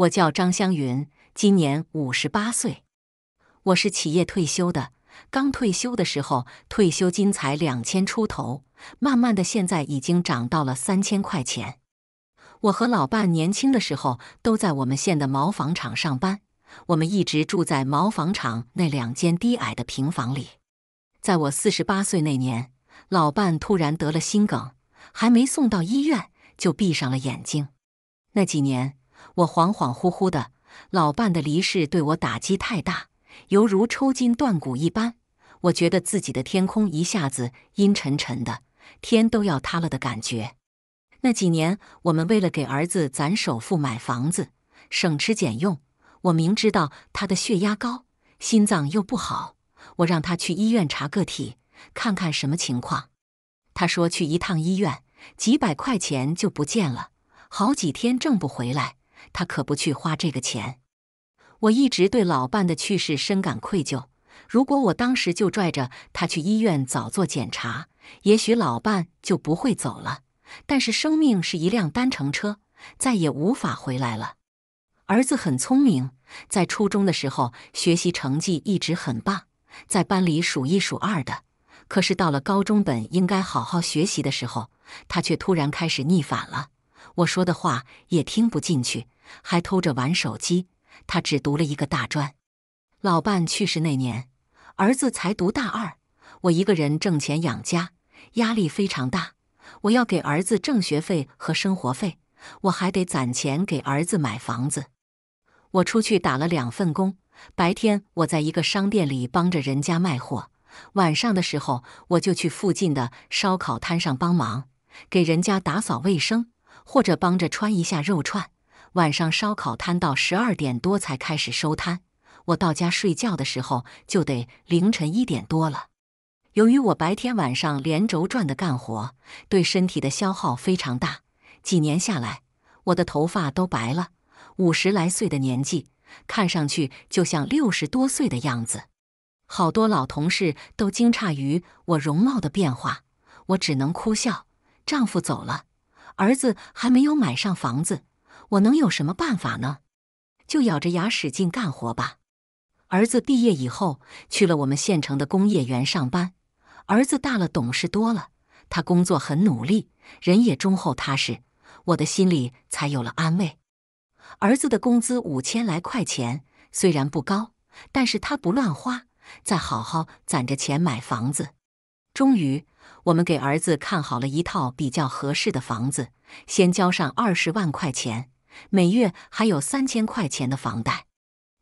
我叫张湘云，今年五十八岁。我是企业退休的。刚退休的时候，退休金才两千出头，慢慢的，现在已经涨到了三千块钱。我和老伴年轻的时候都在我们县的毛纺厂上班，我们一直住在毛纺厂那两间低矮的平房里。在我四十八岁那年，老伴突然得了心梗，还没送到医院就闭上了眼睛。那几年，我恍恍惚惚的，老伴的离世对我打击太大，犹如抽筋断骨一般。我觉得自己的天空一下子阴沉沉的，天都要塌了的感觉。那几年，我们为了给儿子攒首付买房子，省吃俭用。我明知道他的血压高，心脏又不好，我让他去医院查个体，看看什么情况。他说去一趟医院，几百块钱就不见了，好几天挣不回来。他可不去花这个钱。我一直对老伴的去世深感愧疚。如果我当时就拽着他去医院早做检查，也许老伴就不会走了。但是生命是一辆单程车，再也无法回来了。儿子很聪明，在初中的时候学习成绩一直很棒，在班里数一数二的。可是到了高中，本应该好好学习的时候，他却突然开始逆反了，我说的话也听不进去。还偷着玩手机。他只读了一个大专。老伴去世那年，儿子才读大二。我一个人挣钱养家，压力非常大。我要给儿子挣学费和生活费，我还得攒钱给儿子买房子。我出去打了两份工。白天我在一个商店里帮着人家卖货，晚上的时候我就去附近的烧烤摊上帮忙，给人家打扫卫生，或者帮着串一下肉串。晚上烧烤摊到十二点多才开始收摊，我到家睡觉的时候就得凌晨一点多了。由于我白天晚上连轴转的干活，对身体的消耗非常大，几年下来，我的头发都白了。五十来岁的年纪，看上去就像六十多岁的样子。好多老同事都惊诧于我容貌的变化，我只能哭笑。丈夫走了，儿子还没有买上房子。我能有什么办法呢？就咬着牙使劲干活吧。儿子毕业以后去了我们县城的工业园上班。儿子大了，懂事多了。他工作很努力，人也忠厚踏实。我的心里才有了安慰。儿子的工资五千来块钱，虽然不高，但是他不乱花，再好好攒着钱买房子。终于，我们给儿子看好了一套比较合适的房子，先交上二十万块钱。每月还有三千块钱的房贷，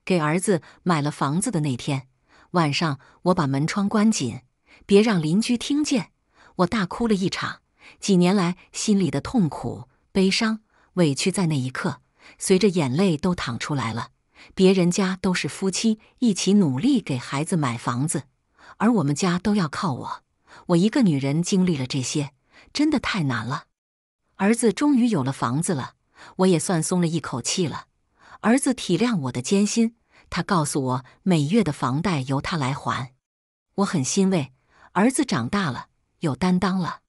给儿子买了房子的那天晚上，我把门窗关紧，别让邻居听见。我大哭了一场，几年来心里的痛苦、悲伤、委屈，在那一刻随着眼泪都淌出来了。别人家都是夫妻一起努力给孩子买房子，而我们家都要靠我，我一个女人经历了这些，真的太难了。儿子终于有了房子了。我也算松了一口气了。儿子体谅我的艰辛，他告诉我每月的房贷由他来还，我很欣慰。儿子长大了，有担当了。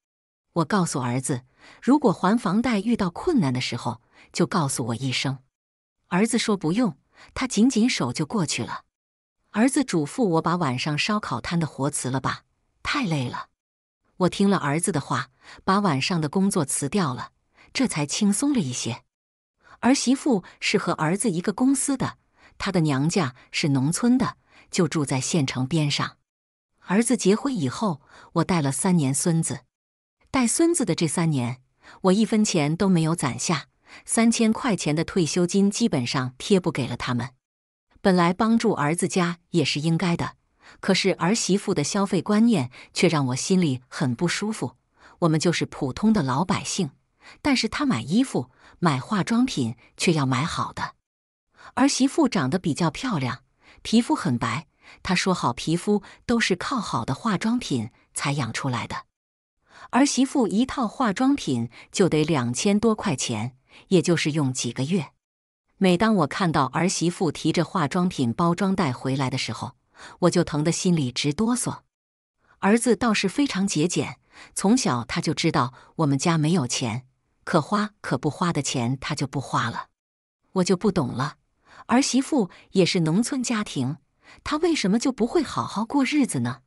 我告诉儿子，如果还房贷遇到困难的时候，就告诉我一声。儿子说不用，他紧紧手就过去了。儿子嘱咐我把晚上烧烤摊的活辞了吧，太累了。我听了儿子的话，把晚上的工作辞掉了，这才轻松了一些。儿媳妇是和儿子一个公司的，她的娘家是农村的，就住在县城边上。儿子结婚以后，我带了三年孙子，带孙子的这三年，我一分钱都没有攒下，三千块钱的退休金基本上贴补给了他们。本来帮助儿子家也是应该的，可是儿媳妇的消费观念却让我心里很不舒服。我们就是普通的老百姓，但是她买衣服。买化妆品却要买好的，儿媳妇长得比较漂亮，皮肤很白。她说：“好皮肤都是靠好的化妆品才养出来的。”儿媳妇一套化妆品就得两千多块钱，也就是用几个月。每当我看到儿媳妇提着化妆品包装袋回来的时候，我就疼得心里直哆嗦。儿子倒是非常节俭，从小他就知道我们家没有钱。可花可不花的钱，他就不花了，我就不懂了。儿媳妇也是农村家庭，她为什么就不会好好过日子呢？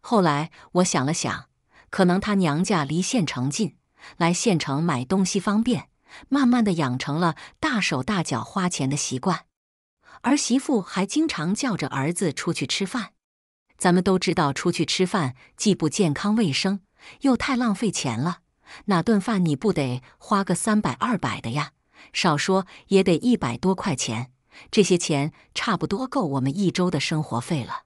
后来我想了想，可能她娘家离县城近，来县城买东西方便，慢慢的养成了大手大脚花钱的习惯。儿媳妇还经常叫着儿子出去吃饭，咱们都知道，出去吃饭既不健康卫生，又太浪费钱了。哪顿饭你不得花个三百二百的呀？少说也得一百多块钱。这些钱差不多够我们一周的生活费了。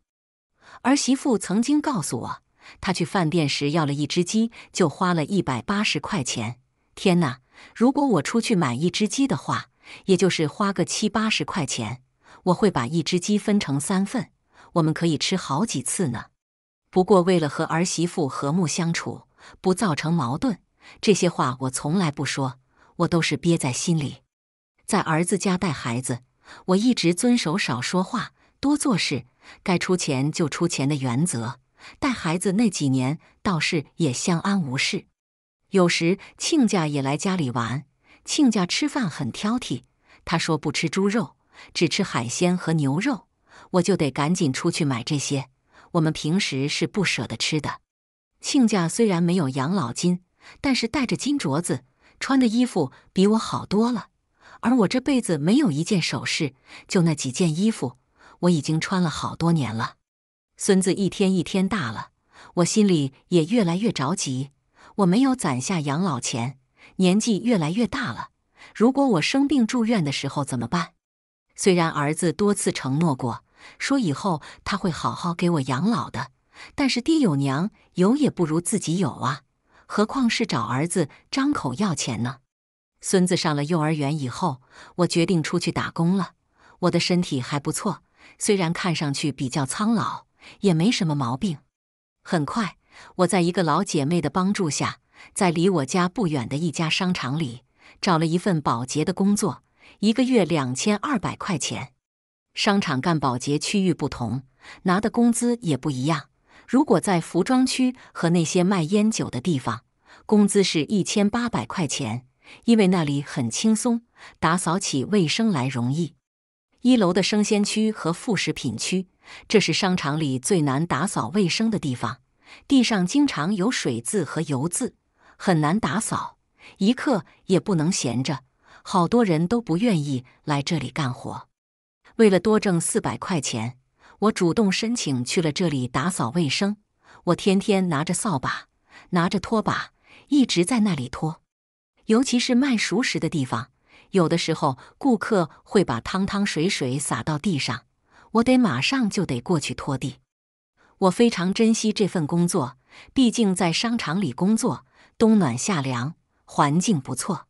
儿媳妇曾经告诉我，她去饭店时要了一只鸡，就花了一百八十块钱。天哪！如果我出去买一只鸡的话，也就是花个七八十块钱。我会把一只鸡分成三份，我们可以吃好几次呢。不过为了和儿媳妇和睦相处，不造成矛盾。这些话我从来不说，我都是憋在心里。在儿子家带孩子，我一直遵守少说话、多做事、该出钱就出钱的原则。带孩子那几年倒是也相安无事。有时亲家也来家里玩，亲家吃饭很挑剔，他说不吃猪肉，只吃海鲜和牛肉，我就得赶紧出去买这些。我们平时是不舍得吃的。亲家虽然没有养老金。但是戴着金镯子，穿的衣服比我好多了。而我这辈子没有一件首饰，就那几件衣服，我已经穿了好多年了。孙子一天一天大了，我心里也越来越着急。我没有攒下养老钱，年纪越来越大了，如果我生病住院的时候怎么办？虽然儿子多次承诺过，说以后他会好好给我养老的，但是爹有娘有也不如自己有啊。何况是找儿子张口要钱呢？孙子上了幼儿园以后，我决定出去打工了。我的身体还不错，虽然看上去比较苍老，也没什么毛病。很快，我在一个老姐妹的帮助下，在离我家不远的一家商场里找了一份保洁的工作，一个月两千二百块钱。商场干保洁区域不同，拿的工资也不一样。如果在服装区和那些卖烟酒的地方，工资是一千八百块钱，因为那里很轻松，打扫起卫生来容易。一楼的生鲜区和副食品区，这是商场里最难打扫卫生的地方，地上经常有水渍和油渍，很难打扫，一刻也不能闲着，好多人都不愿意来这里干活。为了多挣四百块钱。我主动申请去了这里打扫卫生。我天天拿着扫把，拿着拖把，一直在那里拖。尤其是卖熟食的地方，有的时候顾客会把汤汤水水洒到地上，我得马上就得过去拖地。我非常珍惜这份工作，毕竟在商场里工作，冬暖夏凉，环境不错。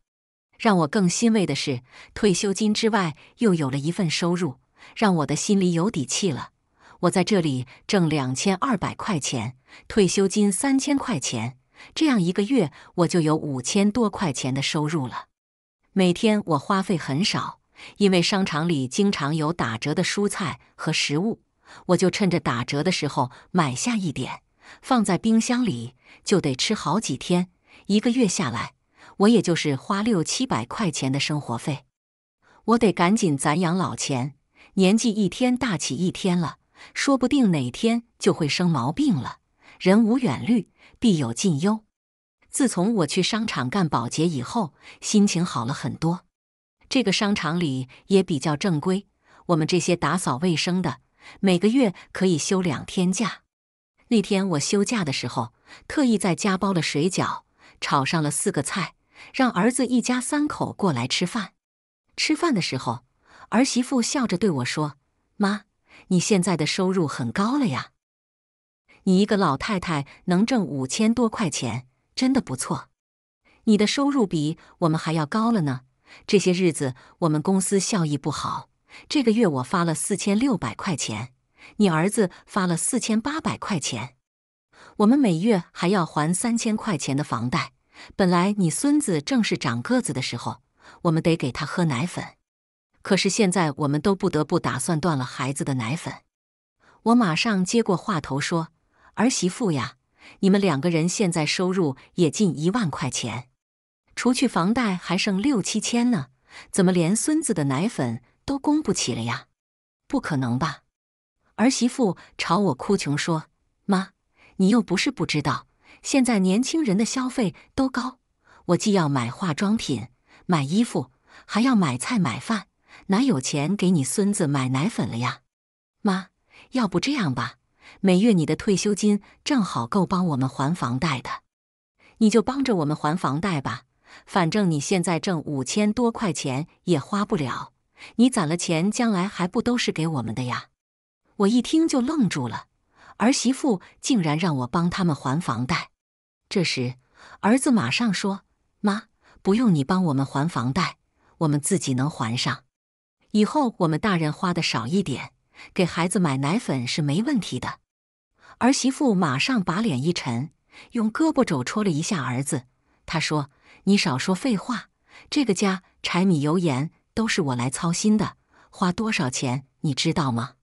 让我更欣慰的是，退休金之外又有了一份收入，让我的心里有底气了。我在这里挣两千二百块钱，退休金三千块钱，这样一个月我就有五千多块钱的收入了。每天我花费很少，因为商场里经常有打折的蔬菜和食物，我就趁着打折的时候买下一点，放在冰箱里，就得吃好几天。一个月下来，我也就是花六七百块钱的生活费。我得赶紧攒养老钱，年纪一天大起一天了。说不定哪天就会生毛病了。人无远虑，必有近忧。自从我去商场干保洁以后，心情好了很多。这个商场里也比较正规，我们这些打扫卫生的，每个月可以休两天假。那天我休假的时候，特意在家包了水饺，炒上了四个菜，让儿子一家三口过来吃饭。吃饭的时候，儿媳妇笑着对我说：“妈。”你现在的收入很高了呀！你一个老太太能挣五千多块钱，真的不错。你的收入比我们还要高了呢。这些日子我们公司效益不好，这个月我发了四千六百块钱，你儿子发了四千八百块钱。我们每月还要还三千块钱的房贷。本来你孙子正是长个子的时候，我们得给他喝奶粉。可是现在我们都不得不打算断了孩子的奶粉。我马上接过话头说：“儿媳妇呀，你们两个人现在收入也近一万块钱，除去房贷还剩六七千呢，怎么连孙子的奶粉都供不起了呀？不可能吧？”儿媳妇朝我哭穷说：“妈，你又不是不知道，现在年轻人的消费都高，我既要买化妆品、买衣服，还要买菜买饭。”哪有钱给你孙子买奶粉了呀？妈，要不这样吧，每月你的退休金正好够帮我们还房贷的，你就帮着我们还房贷吧。反正你现在挣五千多块钱也花不了，你攒了钱将来还不都是给我们的呀？我一听就愣住了，儿媳妇竟然让我帮他们还房贷。这时，儿子马上说：“妈，不用你帮我们还房贷，我们自己能还上。”以后我们大人花的少一点，给孩子买奶粉是没问题的。儿媳妇马上把脸一沉，用胳膊肘戳了一下儿子，她说：“你少说废话，这个家柴米油盐都是我来操心的，花多少钱你知道吗？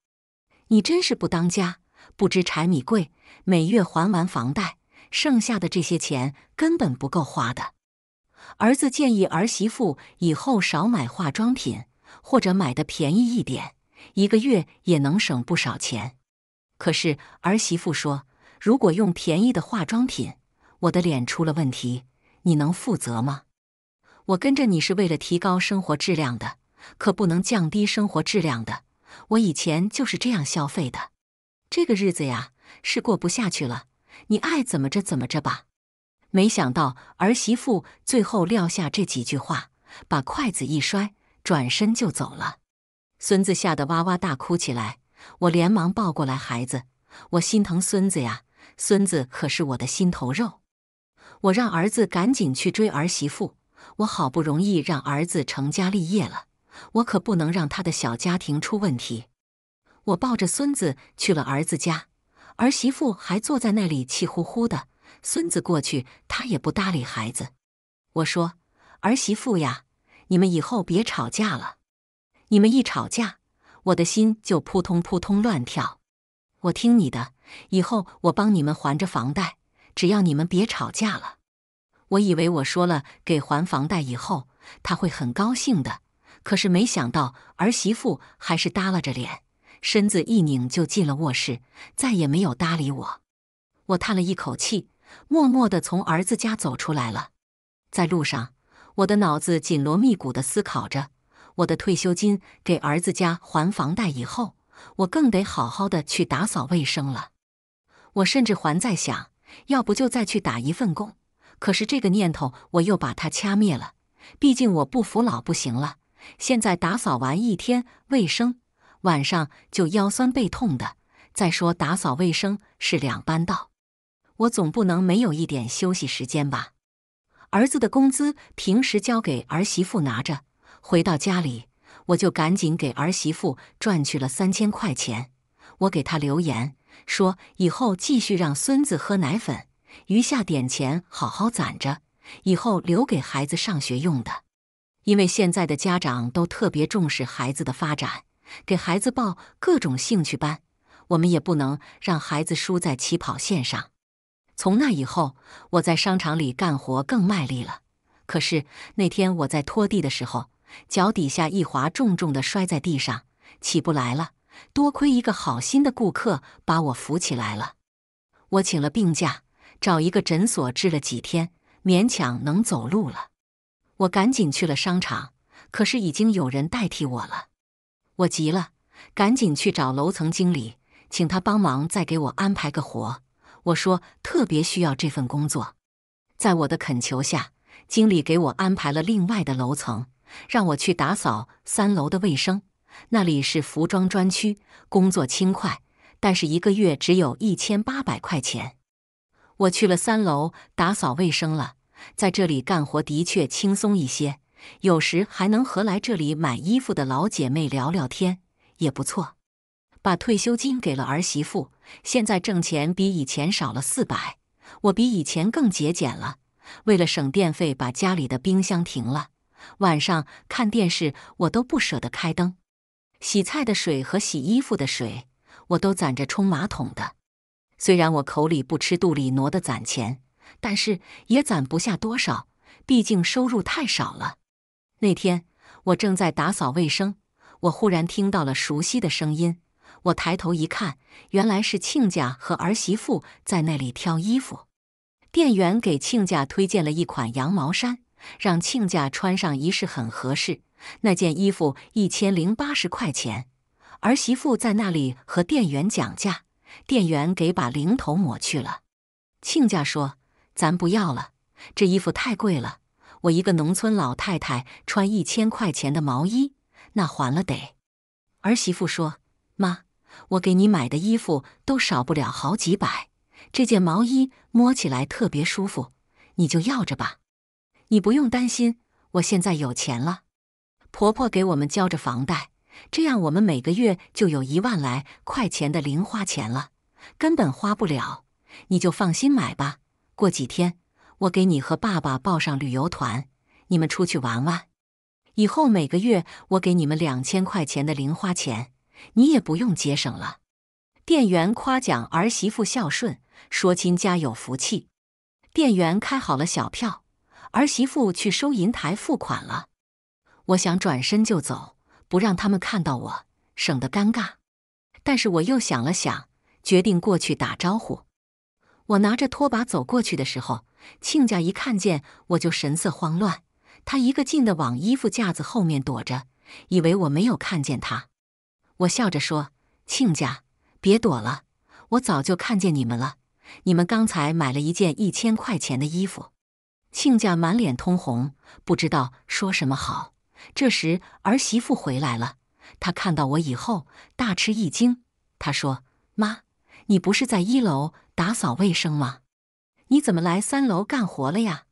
你真是不当家不知柴米贵，每月还完房贷，剩下的这些钱根本不够花的。”儿子建议儿媳妇以后少买化妆品。或者买的便宜一点，一个月也能省不少钱。可是儿媳妇说：“如果用便宜的化妆品，我的脸出了问题，你能负责吗？我跟着你是为了提高生活质量的，可不能降低生活质量的。我以前就是这样消费的。这个日子呀，是过不下去了。你爱怎么着怎么着吧。”没想到儿媳妇最后撂下这几句话，把筷子一摔。转身就走了，孙子吓得哇哇大哭起来。我连忙抱过来孩子，我心疼孙子呀，孙子可是我的心头肉。我让儿子赶紧去追儿媳妇，我好不容易让儿子成家立业了，我可不能让他的小家庭出问题。我抱着孙子去了儿子家，儿媳妇还坐在那里气呼呼的，孙子过去她也不搭理孩子。我说儿媳妇呀。你们以后别吵架了，你们一吵架，我的心就扑通扑通乱跳。我听你的，以后我帮你们还着房贷，只要你们别吵架了。我以为我说了给还房贷以后，他会很高兴的，可是没想到儿媳妇还是耷拉着脸，身子一拧就进了卧室，再也没有搭理我。我叹了一口气，默默地从儿子家走出来了，在路上。我的脑子紧锣密鼓的思考着，我的退休金给儿子家还房贷以后，我更得好好的去打扫卫生了。我甚至还在想，要不就再去打一份工。可是这个念头我又把它掐灭了。毕竟我不服老不行了。现在打扫完一天卫生，晚上就腰酸背痛的。再说打扫卫生是两班倒，我总不能没有一点休息时间吧。儿子的工资平时交给儿媳妇拿着，回到家里我就赶紧给儿媳妇赚去了三千块钱。我给她留言说，以后继续让孙子喝奶粉，余下点钱好好攒着，以后留给孩子上学用的。因为现在的家长都特别重视孩子的发展，给孩子报各种兴趣班，我们也不能让孩子输在起跑线上。从那以后，我在商场里干活更卖力了。可是那天我在拖地的时候，脚底下一滑，重重的摔在地上，起不来了。多亏一个好心的顾客把我扶起来了。我请了病假，找一个诊所治了几天，勉强能走路了。我赶紧去了商场，可是已经有人代替我了。我急了，赶紧去找楼层经理，请他帮忙再给我安排个活。我说特别需要这份工作，在我的恳求下，经理给我安排了另外的楼层，让我去打扫三楼的卫生。那里是服装专区，工作轻快，但是一个月只有一千八百块钱。我去了三楼打扫卫生了，在这里干活的确轻松一些，有时还能和来这里买衣服的老姐妹聊聊天，也不错。把退休金给了儿媳妇，现在挣钱比以前少了四百，我比以前更节俭了。为了省电费，把家里的冰箱停了，晚上看电视我都不舍得开灯。洗菜的水和洗衣服的水我都攒着冲马桶的。虽然我口里不吃，肚里挪的攒钱，但是也攒不下多少，毕竟收入太少了。那天我正在打扫卫生，我忽然听到了熟悉的声音。我抬头一看，原来是亲家和儿媳妇在那里挑衣服。店员给亲家推荐了一款羊毛衫，让亲家穿上一试很合适。那件衣服一千零八十块钱。儿媳妇在那里和店员讲价，店员给把零头抹去了。亲家说：“咱不要了，这衣服太贵了。我一个农村老太太穿一千块钱的毛衣，那还了得。”儿媳妇说：“妈。”我给你买的衣服都少不了好几百，这件毛衣摸起来特别舒服，你就要着吧。你不用担心，我现在有钱了。婆婆给我们交着房贷，这样我们每个月就有一万来块钱的零花钱了，根本花不了。你就放心买吧。过几天我给你和爸爸报上旅游团，你们出去玩玩。以后每个月我给你们两千块钱的零花钱。你也不用节省了，店员夸奖儿媳妇孝顺，说亲家有福气。店员开好了小票，儿媳妇去收银台付款了。我想转身就走，不让他们看到我，省得尴尬。但是我又想了想，决定过去打招呼。我拿着拖把走过去的时候，亲家一看见我就神色慌乱，他一个劲的往衣服架子后面躲着，以为我没有看见他。我笑着说：“亲家，别躲了，我早就看见你们了。你们刚才买了一件一千块钱的衣服。”亲家满脸通红，不知道说什么好。这时儿媳妇回来了，她看到我以后大吃一惊，她说：“妈，你不是在一楼打扫卫生吗？你怎么来三楼干活了呀？”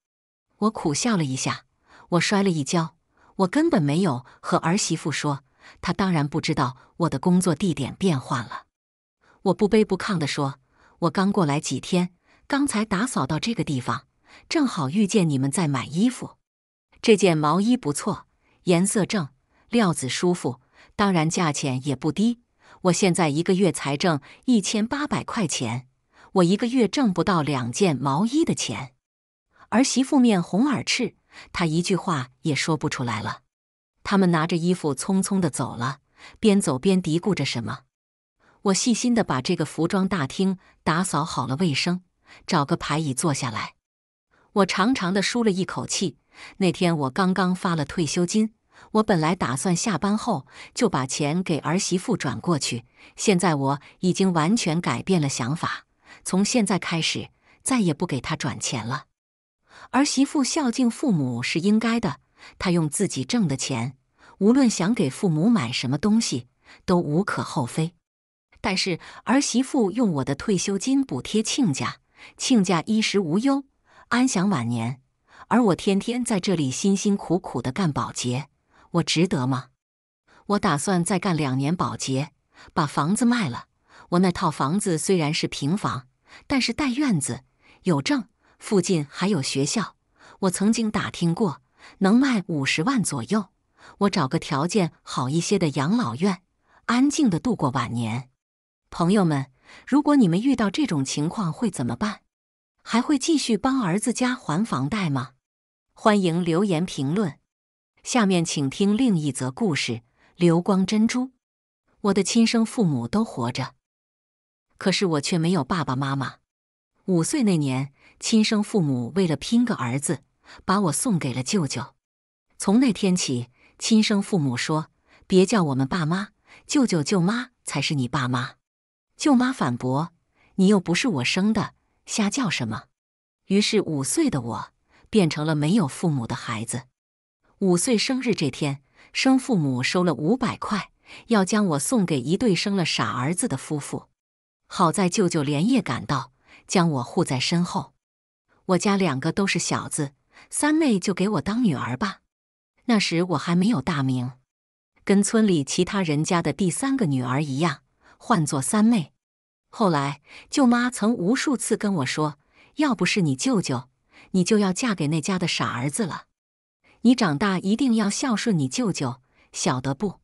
我苦笑了一下，我摔了一跤，我根本没有和儿媳妇说。他当然不知道我的工作地点变化了。我不卑不亢地说：“我刚过来几天，刚才打扫到这个地方，正好遇见你们在买衣服。这件毛衣不错，颜色正，料子舒服，当然价钱也不低。我现在一个月才挣一千八百块钱，我一个月挣不到两件毛衣的钱。”儿媳妇面红耳赤，她一句话也说不出来了。他们拿着衣服匆匆地走了，边走边嘀咕着什么。我细心地把这个服装大厅打扫好了卫生，找个排椅坐下来。我长长地舒了一口气。那天我刚刚发了退休金，我本来打算下班后就把钱给儿媳妇转过去。现在我已经完全改变了想法，从现在开始再也不给她转钱了。儿媳妇孝敬父母是应该的。他用自己挣的钱，无论想给父母买什么东西，都无可厚非。但是儿媳妇用我的退休金补贴亲家，亲家衣食无忧，安享晚年，而我天天在这里辛辛苦苦的干保洁，我值得吗？我打算再干两年保洁，把房子卖了。我那套房子虽然是平房，但是带院子，有证，附近还有学校。我曾经打听过。能卖五十万左右，我找个条件好一些的养老院，安静的度过晚年。朋友们，如果你们遇到这种情况会怎么办？还会继续帮儿子家还房贷吗？欢迎留言评论。下面请听另一则故事：流光珍珠。我的亲生父母都活着，可是我却没有爸爸妈妈。五岁那年，亲生父母为了拼个儿子。把我送给了舅舅。从那天起，亲生父母说：“别叫我们爸妈，舅舅舅妈才是你爸妈。”舅妈反驳：“你又不是我生的，瞎叫什么？”于是五岁的我变成了没有父母的孩子。五岁生日这天，生父母收了五百块，要将我送给一对生了傻儿子的夫妇。好在舅舅连夜赶到，将我护在身后。我家两个都是小子。三妹就给我当女儿吧。那时我还没有大名，跟村里其他人家的第三个女儿一样，唤作三妹。后来，舅妈曾无数次跟我说：“要不是你舅舅，你就要嫁给那家的傻儿子了。你长大一定要孝顺你舅舅，晓得不？”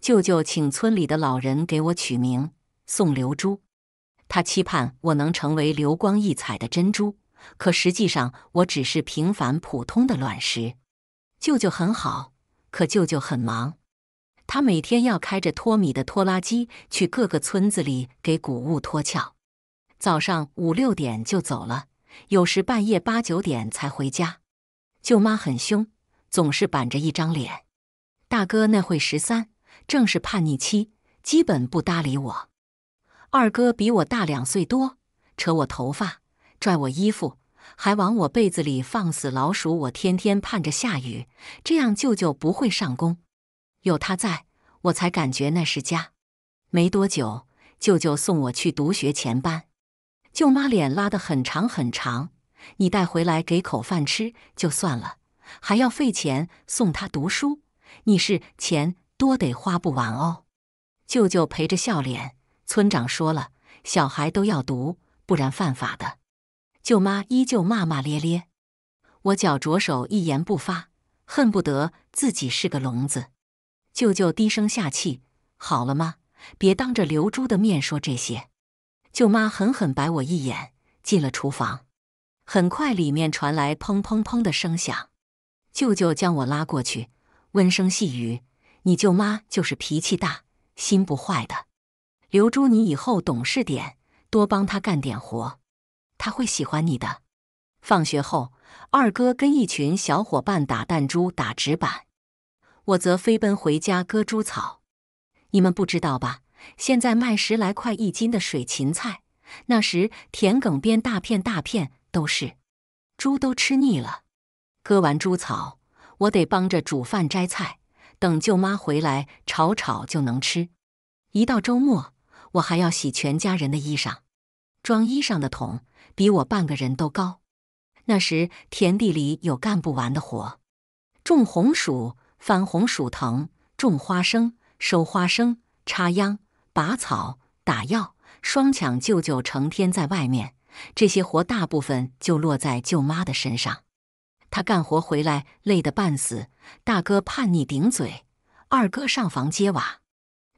舅舅请村里的老人给我取名宋流珠，他期盼我能成为流光溢彩的珍珠。可实际上，我只是平凡普通的卵石。舅舅很好，可舅舅很忙，他每天要开着托米的拖拉机去各个村子里给谷物脱壳，早上五六点就走了，有时半夜八九点才回家。舅妈很凶，总是板着一张脸。大哥那会十三，正是叛逆期，基本不搭理我。二哥比我大两岁多，扯我头发。拽我衣服，还往我被子里放死老鼠。我天天盼着下雨，这样舅舅不会上工。有他在，我才感觉那是家。没多久，舅舅送我去读学前班。舅妈脸拉得很长很长，你带回来给口饭吃就算了，还要费钱送他读书，你是钱多得花不完哦。舅舅陪着笑脸。村长说了，小孩都要读，不然犯法的。舅妈依旧骂骂咧咧，我脚着手一言不发，恨不得自己是个聋子。舅舅低声下气：“好了吗？别当着刘珠的面说这些。”舅妈狠狠白我一眼，进了厨房。很快，里面传来砰砰砰的声响。舅舅将我拉过去，温声细语：“你舅妈就是脾气大，心不坏的。刘珠，你以后懂事点，多帮她干点活。”他会喜欢你的。放学后，二哥跟一群小伙伴打弹珠、打纸板，我则飞奔回家割猪草。你们不知道吧？现在卖十来块一斤的水芹菜，那时田埂边大片大片都是，猪都吃腻了。割完猪草，我得帮着煮饭、摘菜，等舅妈回来炒炒就能吃。一到周末，我还要洗全家人的衣裳，装衣裳的桶。比我半个人都高。那时田地里有干不完的活，种红薯、翻红薯藤，种花生、收花生、插秧、拔草、打药。双抢，舅舅成天在外面，这些活大部分就落在舅妈的身上。他干活回来累得半死，大哥叛逆顶嘴，二哥上房揭瓦。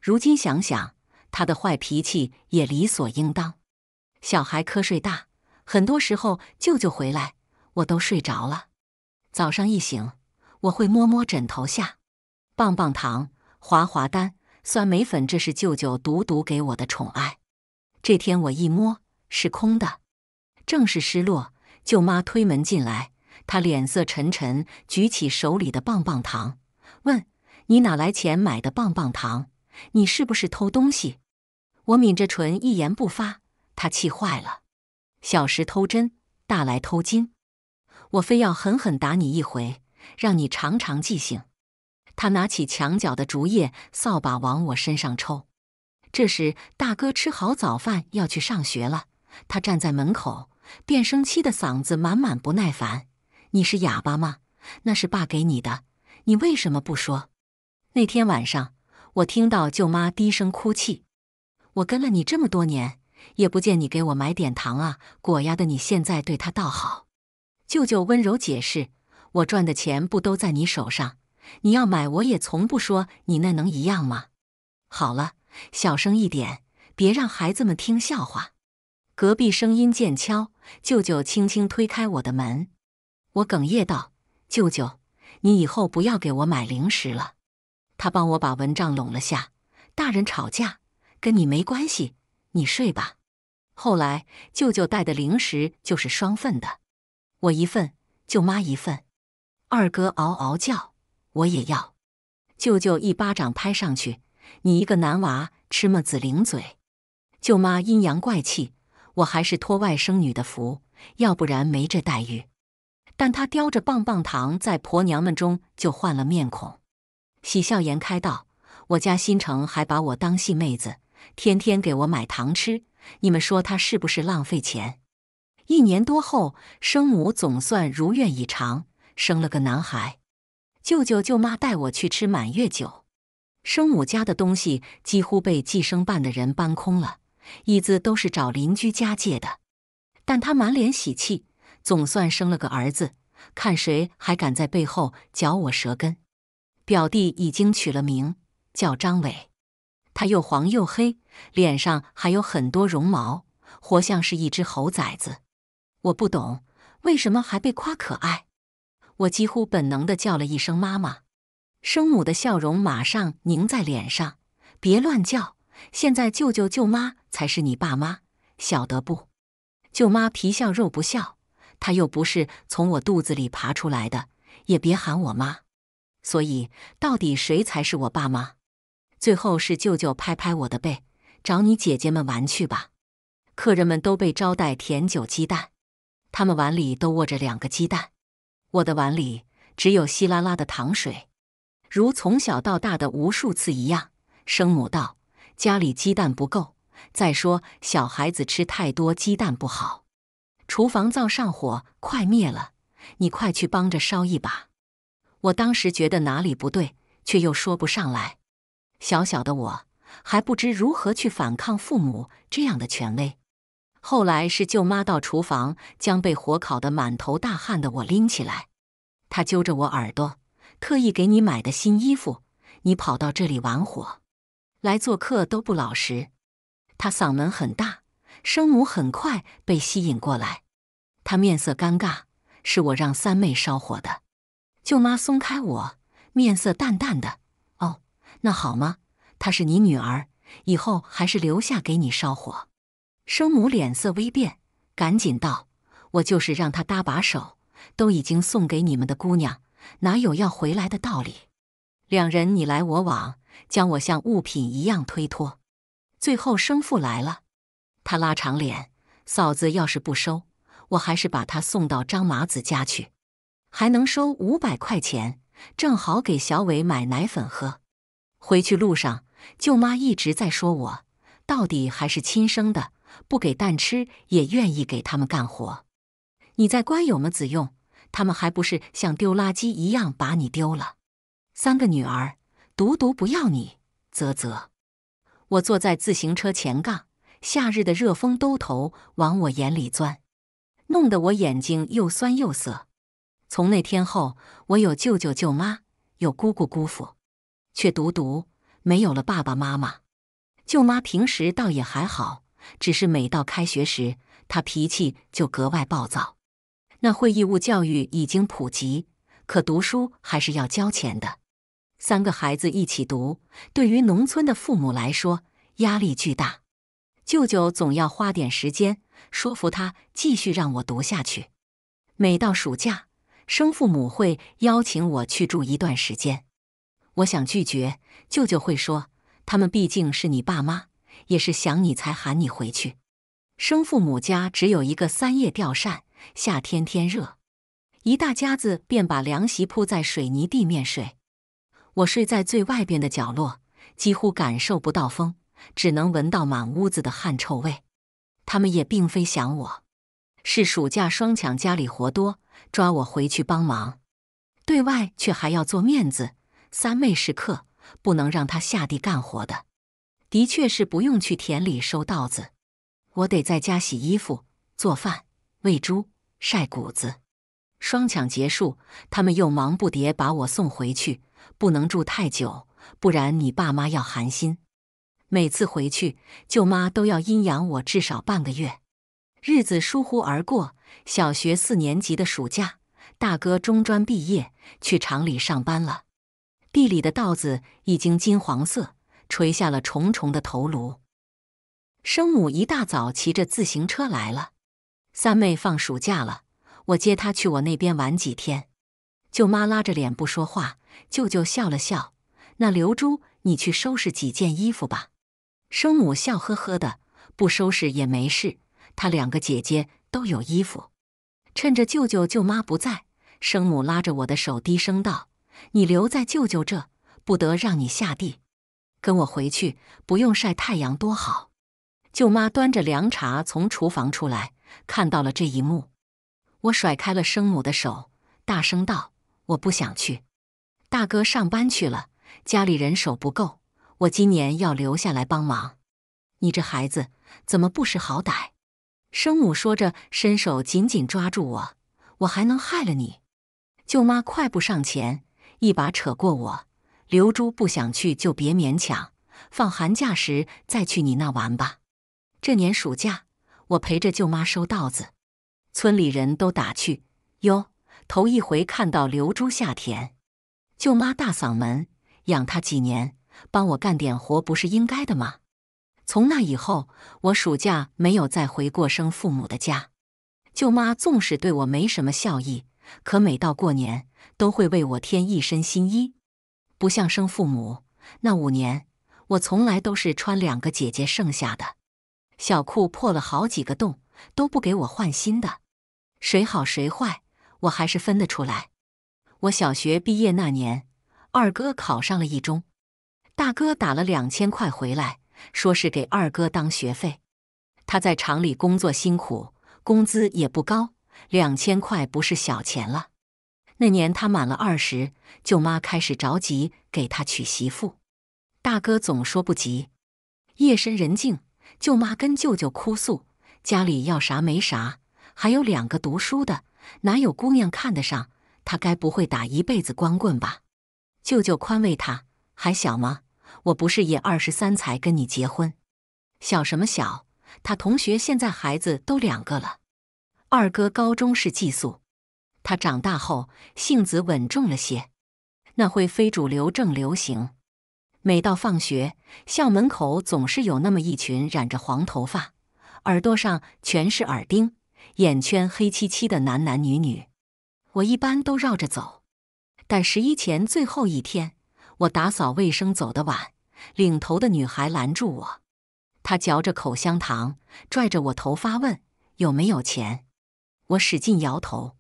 如今想想，他的坏脾气也理所应当。小孩瞌睡大。很多时候，舅舅回来，我都睡着了。早上一醒，我会摸摸枕头下，棒棒糖、滑滑丹、酸梅粉，这是舅舅独独给我的宠爱。这天我一摸是空的，正是失落。舅妈推门进来，她脸色沉沉，举起手里的棒棒糖，问：“你哪来钱买的棒棒糖？你是不是偷东西？”我抿着唇一言不发。她气坏了。小时偷针，大来偷金，我非要狠狠打你一回，让你长长记性。他拿起墙角的竹叶扫把往我身上抽。这时，大哥吃好早饭要去上学了。他站在门口，变声期的嗓子满满不耐烦：“你是哑巴吗？那是爸给你的，你为什么不说？”那天晚上，我听到舅妈低声哭泣。我跟了你这么多年。也不见你给我买点糖啊，果丫的！你现在对他倒好。舅舅温柔解释：“我赚的钱不都在你手上？你要买我也从不说，你那能一样吗？”好了，小声一点，别让孩子们听笑话。隔壁声音渐悄，舅舅轻轻推开我的门。我哽咽道：“舅舅，你以后不要给我买零食了。”他帮我把蚊帐拢了下。大人吵架跟你没关系。你睡吧。后来舅舅带的零食就是双份的，我一份，舅妈一份。二哥嗷嗷叫，我也要。舅舅一巴掌拍上去：“你一个男娃吃么子零嘴？”舅妈阴阳怪气：“我还是托外甥女的福，要不然没这待遇。”但她叼着棒棒糖，在婆娘们中就换了面孔，喜笑颜开道：“我家新城还把我当细妹子。”天天给我买糖吃，你们说他是不是浪费钱？一年多后，生母总算如愿以偿，生了个男孩。舅舅舅妈带我去吃满月酒。生母家的东西几乎被计生办的人搬空了，椅子都是找邻居家借的。但他满脸喜气，总算生了个儿子。看谁还敢在背后嚼我舌根？表弟已经取了名，叫张伟。它又黄又黑，脸上还有很多绒毛，活像是一只猴崽子。我不懂，为什么还被夸可爱？我几乎本能的叫了一声“妈妈”，生母的笑容马上凝在脸上。别乱叫，现在舅舅舅妈才是你爸妈，晓得不？舅妈皮笑肉不笑，她又不是从我肚子里爬出来的，也别喊我妈。所以，到底谁才是我爸妈？最后是舅舅拍拍我的背，找你姐姐们玩去吧。客人们都被招待甜酒鸡蛋，他们碗里都握着两个鸡蛋，我的碗里只有稀拉拉的糖水，如从小到大的无数次一样。生母道：“家里鸡蛋不够，再说小孩子吃太多鸡蛋不好。”厨房灶上火快灭了，你快去帮着烧一把。我当时觉得哪里不对，却又说不上来。小小的我还不知如何去反抗父母这样的权威。后来是舅妈到厨房将被火烤得满头大汗的我拎起来，她揪着我耳朵，特意给你买的新衣服，你跑到这里玩火，来做客都不老实。她嗓门很大，生母很快被吸引过来，她面色尴尬，是我让三妹烧火的。舅妈松开我，面色淡淡的。那好吗？她是你女儿，以后还是留下给你烧火。生母脸色微变，赶紧道：“我就是让她搭把手，都已经送给你们的姑娘，哪有要回来的道理？”两人你来我往，将我像物品一样推脱。最后生父来了，他拉长脸：“嫂子要是不收，我还是把她送到张麻子家去，还能收五百块钱，正好给小伟买奶粉喝。”回去路上，舅妈一直在说我，到底还是亲生的，不给蛋吃也愿意给他们干活。你在官友们子用，他们还不是像丢垃圾一样把你丢了？三个女儿独独不要你，啧啧。我坐在自行车前杠，夏日的热风兜头往我眼里钻，弄得我眼睛又酸又涩。从那天后，我有舅舅舅妈，有姑姑姑父。却独独没有了爸爸妈妈。舅妈平时倒也还好，只是每到开学时，她脾气就格外暴躁。那会义务教育已经普及，可读书还是要交钱的。三个孩子一起读，对于农村的父母来说，压力巨大。舅舅总要花点时间说服他继续让我读下去。每到暑假，生父母会邀请我去住一段时间。我想拒绝，舅舅会说：“他们毕竟是你爸妈，也是想你才喊你回去。”生父母家只有一个三叶吊扇，夏天天热，一大家子便把凉席铺在水泥地面睡。我睡在最外边的角落，几乎感受不到风，只能闻到满屋子的汗臭味。他们也并非想我，是暑假双抢家里活多，抓我回去帮忙，对外却还要做面子。三妹是客，不能让她下地干活的。的确是不用去田里收稻子，我得在家洗衣服、做饭、喂猪、晒谷子。双抢结束，他们又忙不迭把我送回去，不能住太久，不然你爸妈要寒心。每次回去，舅妈都要阴阳我至少半个月。日子疏忽而过，小学四年级的暑假，大哥中专毕业，去厂里上班了。地里的稻子已经金黄色，垂下了重重的头颅。生母一大早骑着自行车来了。三妹放暑假了，我接她去我那边玩几天。舅妈拉着脸不说话，舅舅笑了笑。那刘珠，你去收拾几件衣服吧。生母笑呵呵的，不收拾也没事，她两个姐姐都有衣服。趁着舅舅舅妈不在，生母拉着我的手低声道。你留在舅舅这，不得让你下地，跟我回去，不用晒太阳，多好。舅妈端着凉茶从厨房出来，看到了这一幕，我甩开了生母的手，大声道：“我不想去。”大哥上班去了，家里人手不够，我今年要留下来帮忙。你这孩子怎么不识好歹？生母说着，伸手紧紧抓住我，我还能害了你？舅妈快步上前。一把扯过我，刘珠不想去就别勉强，放寒假时再去你那玩吧。这年暑假，我陪着舅妈收稻子，村里人都打趣：“哟，头一回看到刘珠下田。”舅妈大嗓门：“养他几年，帮我干点活不是应该的吗？”从那以后，我暑假没有再回过生父母的家。舅妈纵使对我没什么笑意。可每到过年，都会为我添一身新衣，不像生父母那五年，我从来都是穿两个姐姐剩下的小裤破了好几个洞都不给我换新的。谁好谁坏，我还是分得出来。我小学毕业那年，二哥考上了一中，大哥打了两千块回来，说是给二哥当学费。他在厂里工作辛苦，工资也不高。两千块不是小钱了。那年他满了二十，舅妈开始着急给他娶媳妇。大哥总说不急。夜深人静，舅妈跟舅舅哭诉：家里要啥没啥，还有两个读书的，哪有姑娘看得上？他该不会打一辈子光棍吧？舅舅宽慰他：还小吗？我不是也二十三才跟你结婚？小什么小？他同学现在孩子都两个了。二哥高中是寄宿，他长大后性子稳重了些。那会非主流正流行，每到放学，校门口总是有那么一群染着黄头发、耳朵上全是耳钉、眼圈黑漆漆的男男女女。我一般都绕着走，但十一前最后一天，我打扫卫生走得晚，领头的女孩拦住我，她嚼着口香糖，拽着我头发问：“有没有钱？”我使劲摇头，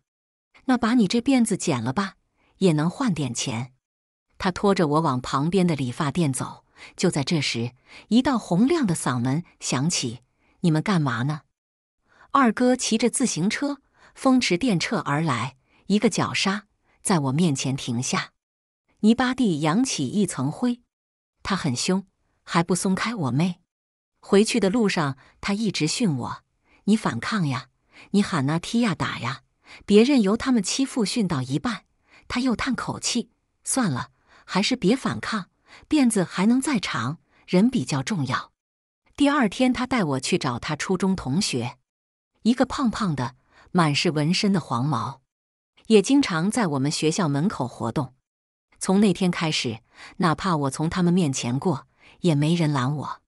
那把你这辫子剪了吧，也能换点钱。他拖着我往旁边的理发店走。就在这时，一道洪亮的嗓门响起：“你们干嘛呢？”二哥骑着自行车风驰电掣而来，一个脚刹，在我面前停下，泥巴地扬起一层灰。他很凶，还不松开我妹。回去的路上，他一直训我：“你反抗呀！”你喊那踢呀，打呀，别任由他们欺负。训到一半，他又叹口气，算了，还是别反抗。辫子还能再长，人比较重要。第二天，他带我去找他初中同学，一个胖胖的、满是纹身的黄毛，也经常在我们学校门口活动。从那天开始，哪怕我从他们面前过，也没人拦我。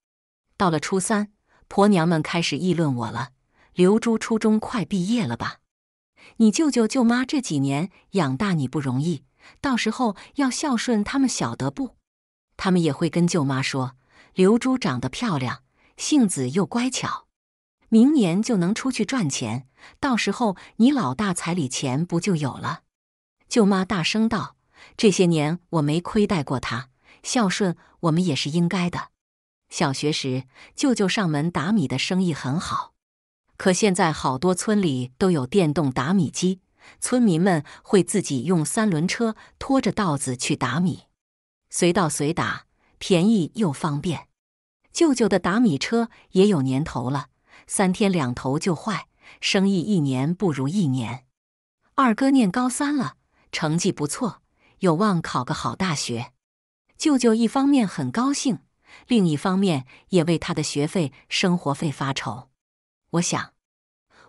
到了初三，婆娘们开始议论我了。刘珠初中快毕业了吧？你舅舅舅妈这几年养大你不容易，到时候要孝顺他们，晓得不？他们也会跟舅妈说，刘珠长得漂亮，性子又乖巧，明年就能出去赚钱，到时候你老大彩礼钱不就有了？舅妈大声道：“这些年我没亏待过他，孝顺我们也是应该的。小学时，舅舅上门打米的生意很好。”可现在好多村里都有电动打米机，村民们会自己用三轮车拖着稻子去打米，随到随打，便宜又方便。舅舅的打米车也有年头了，三天两头就坏，生意一年不如一年。二哥念高三了，成绩不错，有望考个好大学。舅舅一方面很高兴，另一方面也为他的学费、生活费发愁。我想，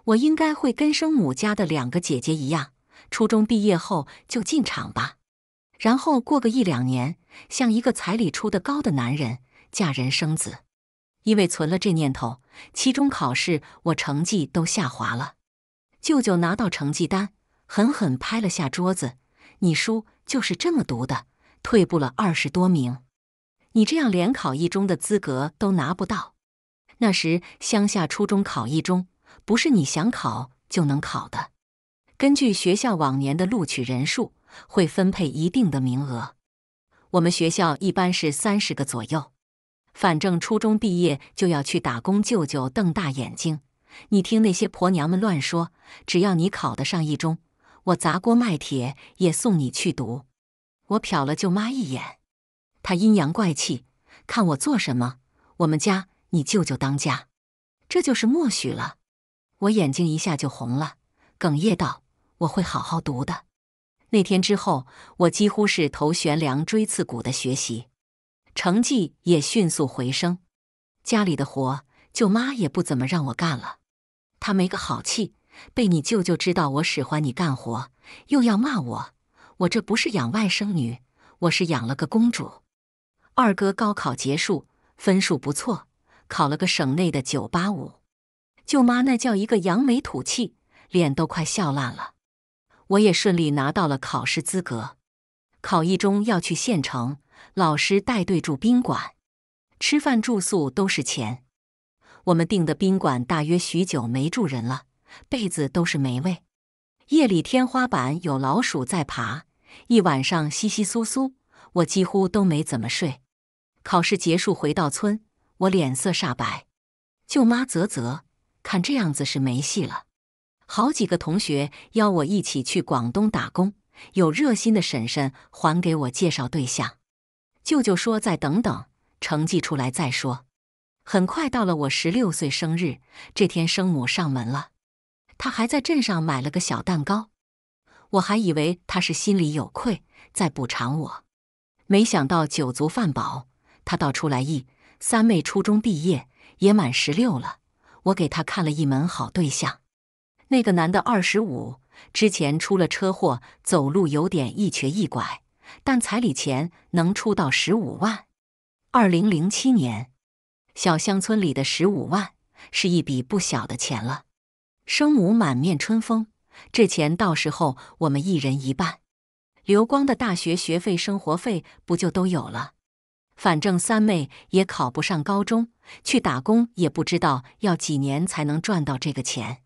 我应该会跟生母家的两个姐姐一样，初中毕业后就进厂吧，然后过个一两年，像一个彩礼出的高的男人嫁人生子。因为存了这念头，期中考试我成绩都下滑了。舅舅拿到成绩单，狠狠拍了下桌子：“你书就是这么读的，退步了二十多名，你这样连考一中的资格都拿不到。”那时乡下初中考一中，不是你想考就能考的。根据学校往年的录取人数，会分配一定的名额。我们学校一般是三十个左右。反正初中毕业就要去打工。舅舅瞪大眼睛，你听那些婆娘们乱说，只要你考得上一中，我砸锅卖铁也送你去读。我瞟了舅妈一眼，她阴阳怪气，看我做什么？我们家。你舅舅当家，这就是默许了。我眼睛一下就红了，哽咽道：“我会好好读的。”那天之后，我几乎是头悬梁、锥刺股的学习，成绩也迅速回升。家里的活，舅妈也不怎么让我干了。她没个好气，被你舅舅知道我使唤你干活，又要骂我。我这不是养外甥女，我是养了个公主。二哥高考结束，分数不错。考了个省内的九八五，舅妈那叫一个扬眉吐气，脸都快笑烂了。我也顺利拿到了考试资格，考一中要去县城，老师带队住宾馆，吃饭住宿都是钱。我们订的宾馆大约许久没住人了，被子都是霉味，夜里天花板有老鼠在爬，一晚上稀稀疏疏，我几乎都没怎么睡。考试结束回到村。我脸色煞白，舅妈啧啧，看这样子是没戏了。好几个同学邀我一起去广东打工，有热心的婶婶还给我介绍对象。舅舅说再等等，成绩出来再说。很快到了我十六岁生日这天，生母上门了，他还在镇上买了个小蛋糕。我还以为他是心里有愧，在补偿我，没想到酒足饭饱，他倒出来一。三妹初中毕业，也满十六了。我给她看了一门好对象，那个男的二十五，之前出了车祸，走路有点一瘸一拐，但彩礼钱能出到十五万。二零零七年，小乡村里的十五万是一笔不小的钱了。生母满面春风，这钱到时候我们一人一半，刘光的大学学费、生活费不就都有了？反正三妹也考不上高中，去打工也不知道要几年才能赚到这个钱，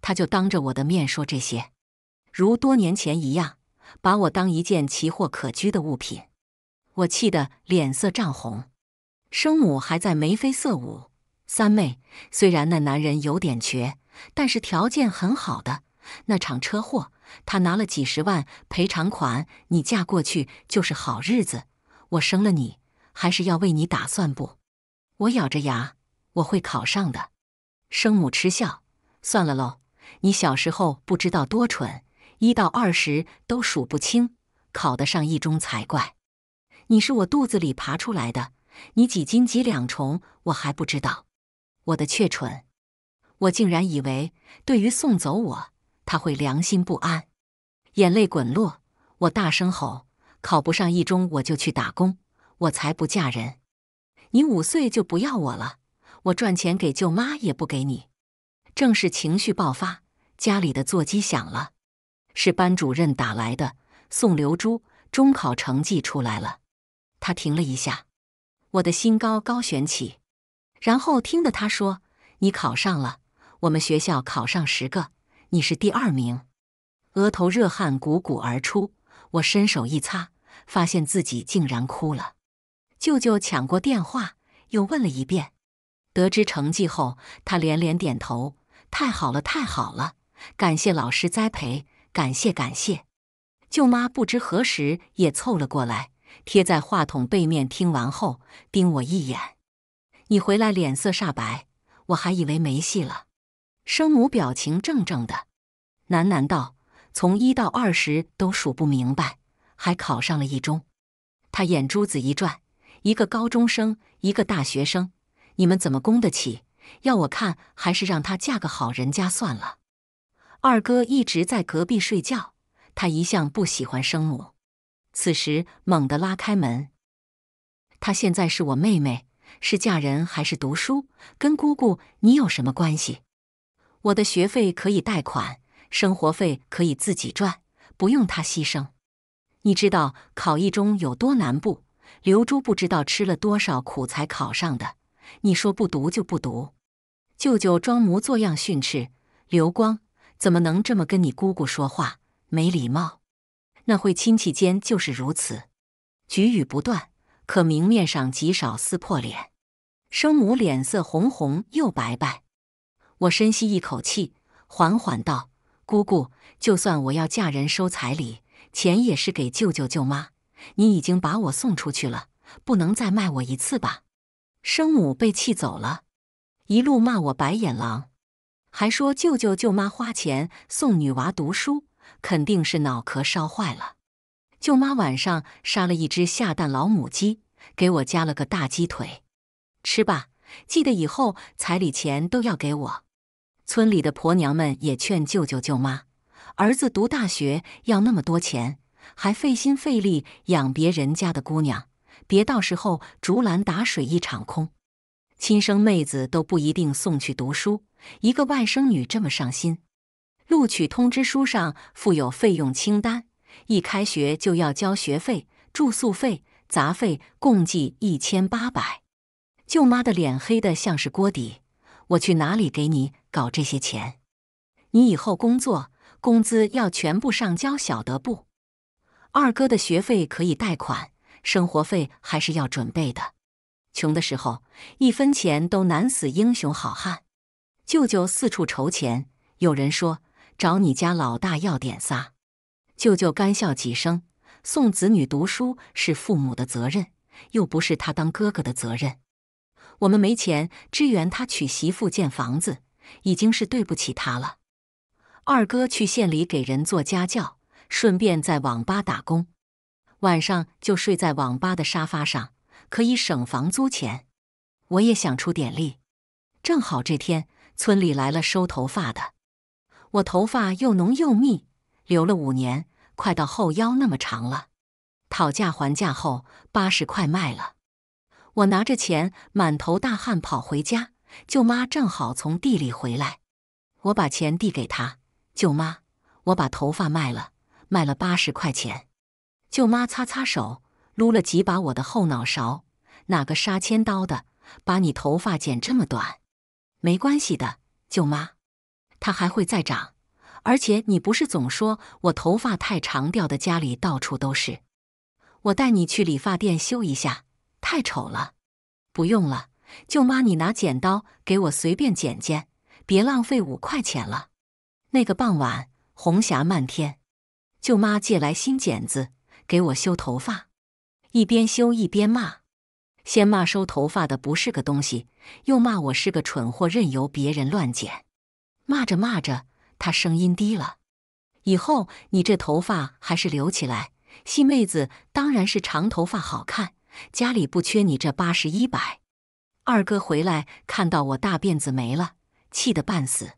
他就当着我的面说这些，如多年前一样，把我当一件奇货可居的物品。我气得脸色涨红。生母还在眉飞色舞。三妹，虽然那男人有点瘸，但是条件很好的。那场车祸，他拿了几十万赔偿款，你嫁过去就是好日子。我生了你。还是要为你打算不？我咬着牙，我会考上的。生母嗤笑：“算了喽，你小时候不知道多蠢，一到二十都数不清，考得上一中才怪。你是我肚子里爬出来的，你几斤几两重我还不知道。我的确蠢，我竟然以为对于送走我，他会良心不安。眼泪滚落，我大声吼：考不上一中，我就去打工。”我才不嫁人！你五岁就不要我了，我赚钱给舅妈也不给你。正是情绪爆发，家里的座机响了，是班主任打来的。宋流珠中考成绩出来了。他停了一下，我的心高高悬起，然后听得他说：“你考上了，我们学校考上十个，你是第二名。”额头热汗汩汩而出，我伸手一擦，发现自己竟然哭了。舅舅抢过电话，又问了一遍。得知成绩后，他连连点头：“太好了，太好了！感谢老师栽培，感谢感谢。”舅妈不知何时也凑了过来，贴在话筒背面。听完后，盯我一眼：“你回来脸色煞白，我还以为没戏了。”生母表情怔怔的，喃喃道：“从一到二十都数不明白，还考上了一中。”他眼珠子一转。一个高中生，一个大学生，你们怎么供得起？要我看，还是让她嫁个好人家算了。二哥一直在隔壁睡觉，他一向不喜欢生母。此时猛地拉开门，她现在是我妹妹，是嫁人还是读书，跟姑姑你有什么关系？我的学费可以贷款，生活费可以自己赚，不用她牺牲。你知道考一中有多难不？刘珠不知道吃了多少苦才考上的，你说不读就不读。舅舅装模作样训斥刘光：“怎么能这么跟你姑姑说话？没礼貌。”那会亲戚间就是如此，局语不断，可明面上极少撕破脸。生母脸色红红又白白，我深吸一口气，缓缓道：“姑姑，就算我要嫁人收彩礼，钱也是给舅舅舅妈。”你已经把我送出去了，不能再卖我一次吧？生母被气走了，一路骂我白眼狼，还说舅舅舅妈花钱送女娃读书，肯定是脑壳烧坏了。舅妈晚上杀了一只下蛋老母鸡，给我加了个大鸡腿，吃吧。记得以后彩礼钱都要给我。村里的婆娘们也劝舅舅舅妈，儿子读大学要那么多钱。还费心费力养别人家的姑娘，别到时候竹篮打水一场空。亲生妹子都不一定送去读书，一个外甥女这么上心。录取通知书上附有费用清单，一开学就要交学费、住宿费、杂费，共计一千八百。舅妈的脸黑的像是锅底，我去哪里给你搞这些钱？你以后工作工资要全部上交，晓得不？二哥的学费可以贷款，生活费还是要准备的。穷的时候，一分钱都难死英雄好汉。舅舅四处筹钱，有人说找你家老大要点撒。舅舅干笑几声，送子女读书是父母的责任，又不是他当哥哥的责任。我们没钱支援他娶媳妇、建房子，已经是对不起他了。二哥去县里给人做家教。顺便在网吧打工，晚上就睡在网吧的沙发上，可以省房租钱。我也想出点力，正好这天村里来了收头发的，我头发又浓又密，留了五年，快到后腰那么长了。讨价还价后，八十块卖了。我拿着钱，满头大汗跑回家，舅妈正好从地里回来，我把钱递给她，舅妈，我把头发卖了。卖了八十块钱，舅妈擦擦手，撸了几把我的后脑勺。哪个杀千刀的，把你头发剪这么短？没关系的，舅妈，它还会再长。而且你不是总说我头发太长，掉的家里到处都是。我带你去理发店修一下，太丑了。不用了，舅妈，你拿剪刀给我随便剪剪，别浪费五块钱了。那个傍晚，红霞漫天。舅妈借来新剪子给我修头发，一边修一边骂，先骂收头发的不是个东西，又骂我是个蠢货，任由别人乱剪。骂着骂着，她声音低了，以后你这头发还是留起来，细妹子当然是长头发好看。家里不缺你这八十一百。二哥回来看到我大辫子没了，气得半死，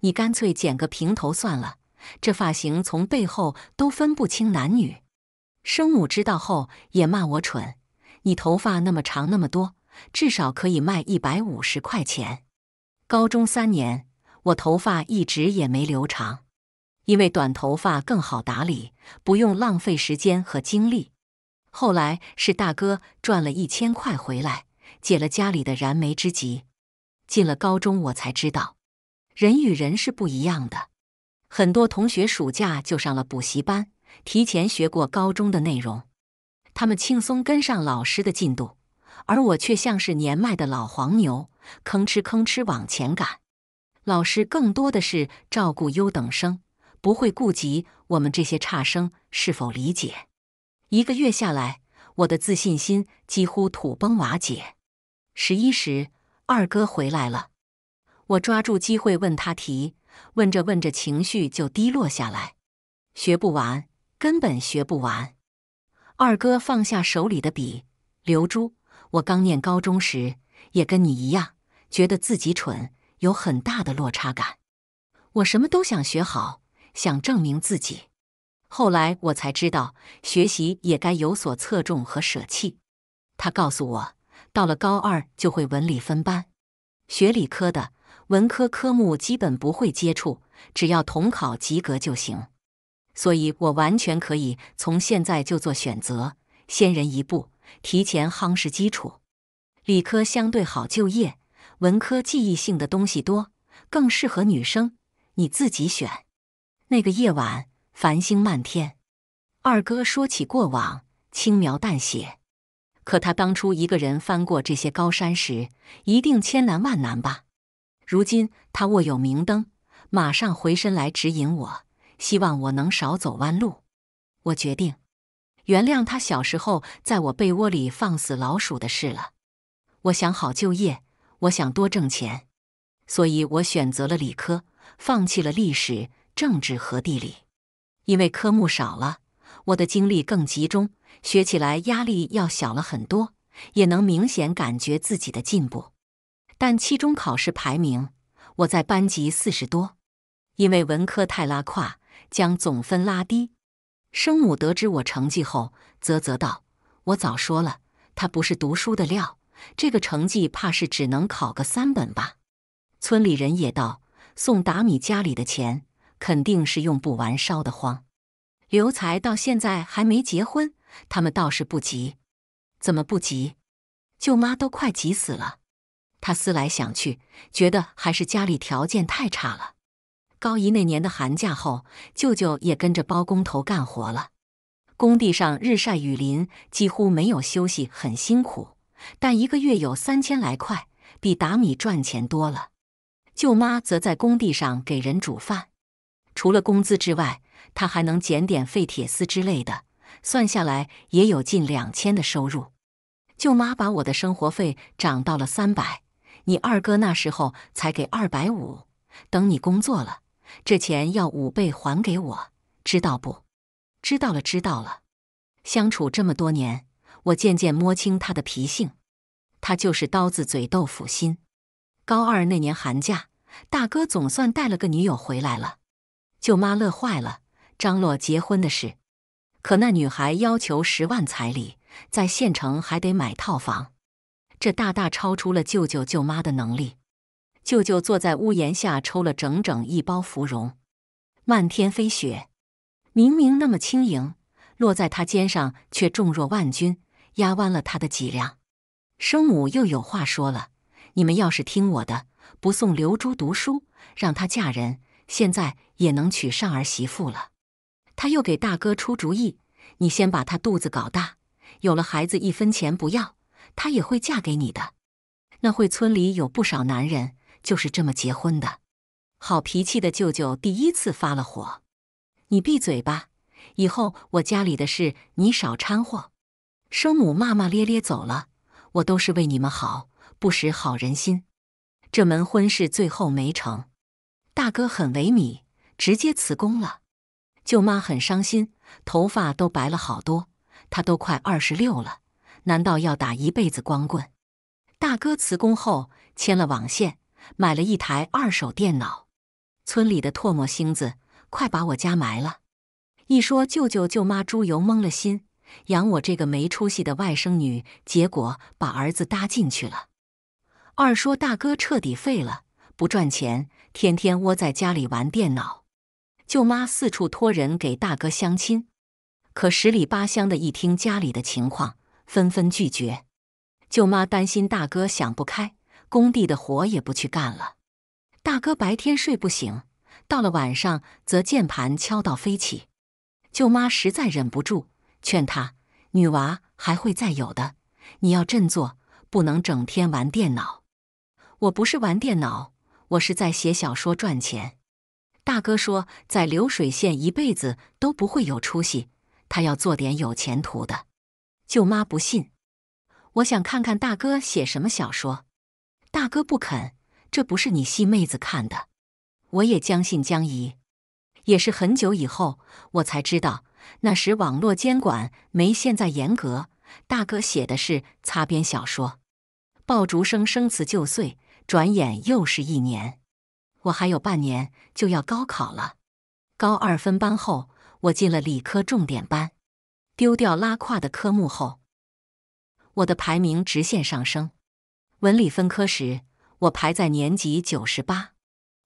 你干脆剪个平头算了。这发型从背后都分不清男女。生母知道后也骂我蠢。你头发那么长那么多，至少可以卖一百五十块钱。高中三年，我头发一直也没留长，因为短头发更好打理，不用浪费时间和精力。后来是大哥赚了一千块回来，解了家里的燃眉之急。进了高中，我才知道，人与人是不一样的。很多同学暑假就上了补习班，提前学过高中的内容，他们轻松跟上老师的进度，而我却像是年迈的老黄牛，吭哧吭哧往前赶。老师更多的是照顾优等生，不会顾及我们这些差生是否理解。一个月下来，我的自信心几乎土崩瓦解。十一时，二哥回来了，我抓住机会问他题。问着问着，情绪就低落下来。学不完，根本学不完。二哥放下手里的笔，刘珠，我刚念高中时也跟你一样，觉得自己蠢，有很大的落差感。我什么都想学好，想证明自己。后来我才知道，学习也该有所侧重和舍弃。他告诉我，到了高二就会文理分班，学理科的。文科科目基本不会接触，只要统考及格就行，所以我完全可以从现在就做选择，先人一步，提前夯实基础。理科相对好就业，文科记忆性的东西多，更适合女生。你自己选。那个夜晚，繁星漫天，二哥说起过往，轻描淡写。可他当初一个人翻过这些高山时，一定千难万难吧？如今他握有明灯，马上回身来指引我，希望我能少走弯路。我决定原谅他小时候在我被窝里放死老鼠的事了。我想好就业，我想多挣钱，所以我选择了理科，放弃了历史、政治和地理，因为科目少了，我的精力更集中，学起来压力要小了很多，也能明显感觉自己的进步。但期中考试排名，我在班级四十多，因为文科太拉胯，将总分拉低。生母得知我成绩后，啧啧道：“我早说了，他不是读书的料，这个成绩怕是只能考个三本吧。”村里人也道：“送达米家里的钱，肯定是用不完，烧得慌。”刘才到现在还没结婚，他们倒是不急。怎么不急？舅妈都快急死了。他思来想去，觉得还是家里条件太差了。高一那年的寒假后，舅舅也跟着包工头干活了。工地上日晒雨淋，几乎没有休息，很辛苦，但一个月有三千来块，比打米赚钱多了。舅妈则在工地上给人煮饭，除了工资之外，她还能捡点废铁丝之类的，算下来也有近两千的收入。舅妈把我的生活费涨到了三百。你二哥那时候才给二百五，等你工作了，这钱要五倍还给我，知道不？知道了，知道了。相处这么多年，我渐渐摸清他的脾性，他就是刀子嘴豆腐心。高二那年寒假，大哥总算带了个女友回来了，舅妈乐坏了，张罗结婚的事。可那女孩要求十万彩礼，在县城还得买套房。这大大超出了舅舅舅妈的能力。舅舅坐在屋檐下抽了整整一包芙蓉，漫天飞雪，明明那么轻盈，落在他肩上却重若万钧，压弯了他的脊梁。生母又有话说了：“你们要是听我的，不送刘珠读书，让她嫁人，现在也能娶上儿媳妇了。”他又给大哥出主意：“你先把她肚子搞大，有了孩子，一分钱不要。”他也会嫁给你的。那会村里有不少男人就是这么结婚的。好脾气的舅舅第一次发了火：“你闭嘴吧，以后我家里的事你少掺和。”生母骂骂咧咧走了。我都是为你们好，不识好人心。这门婚事最后没成，大哥很萎靡，直接辞工了。舅妈很伤心，头发都白了好多，她都快二十六了。难道要打一辈子光棍？大哥辞工后，牵了网线，买了一台二手电脑。村里的唾沫星子快把我家埋了。一说舅舅舅妈猪油蒙了心，养我这个没出息的外甥女，结果把儿子搭进去了。二说大哥彻底废了，不赚钱，天天窝在家里玩电脑。舅妈四处托人给大哥相亲，可十里八乡的一听家里的情况。纷纷拒绝，舅妈担心大哥想不开，工地的活也不去干了。大哥白天睡不醒，到了晚上则键盘敲到飞起。舅妈实在忍不住，劝他：“女娃还会再有的，你要振作，不能整天玩电脑。”“我不是玩电脑，我是在写小说赚钱。”大哥说：“在流水线一辈子都不会有出息，他要做点有前途的。”舅妈不信，我想看看大哥写什么小说。大哥不肯，这不是你细妹子看的。我也将信将疑。也是很久以后，我才知道，那时网络监管没现在严格。大哥写的是擦边小说。爆竹声声辞旧岁，转眼又是一年。我还有半年就要高考了。高二分班后，我进了理科重点班。丢掉拉胯的科目后，我的排名直线上升。文理分科时，我排在年级九十八。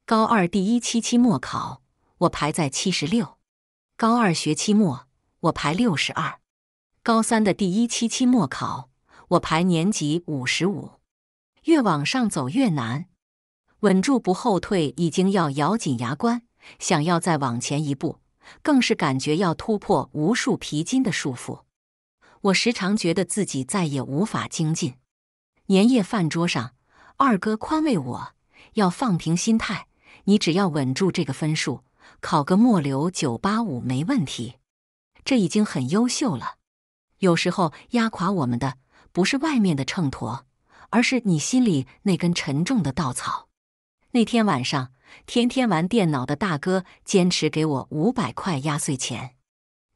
高二第一期期末考，我排在七十六。高二学期末，我排六十二。高三的第一期期末考，我排年级五十五。越往上走越难，稳住不后退，已经要咬紧牙关，想要再往前一步。更是感觉要突破无数皮筋的束缚，我时常觉得自己再也无法精进。年夜饭桌上，二哥宽慰我：“要放平心态，你只要稳住这个分数，考个末流九八五没问题，这已经很优秀了。”有时候压垮我们的不是外面的秤砣，而是你心里那根沉重的稻草。那天晚上。天天玩电脑的大哥坚持给我五百块压岁钱，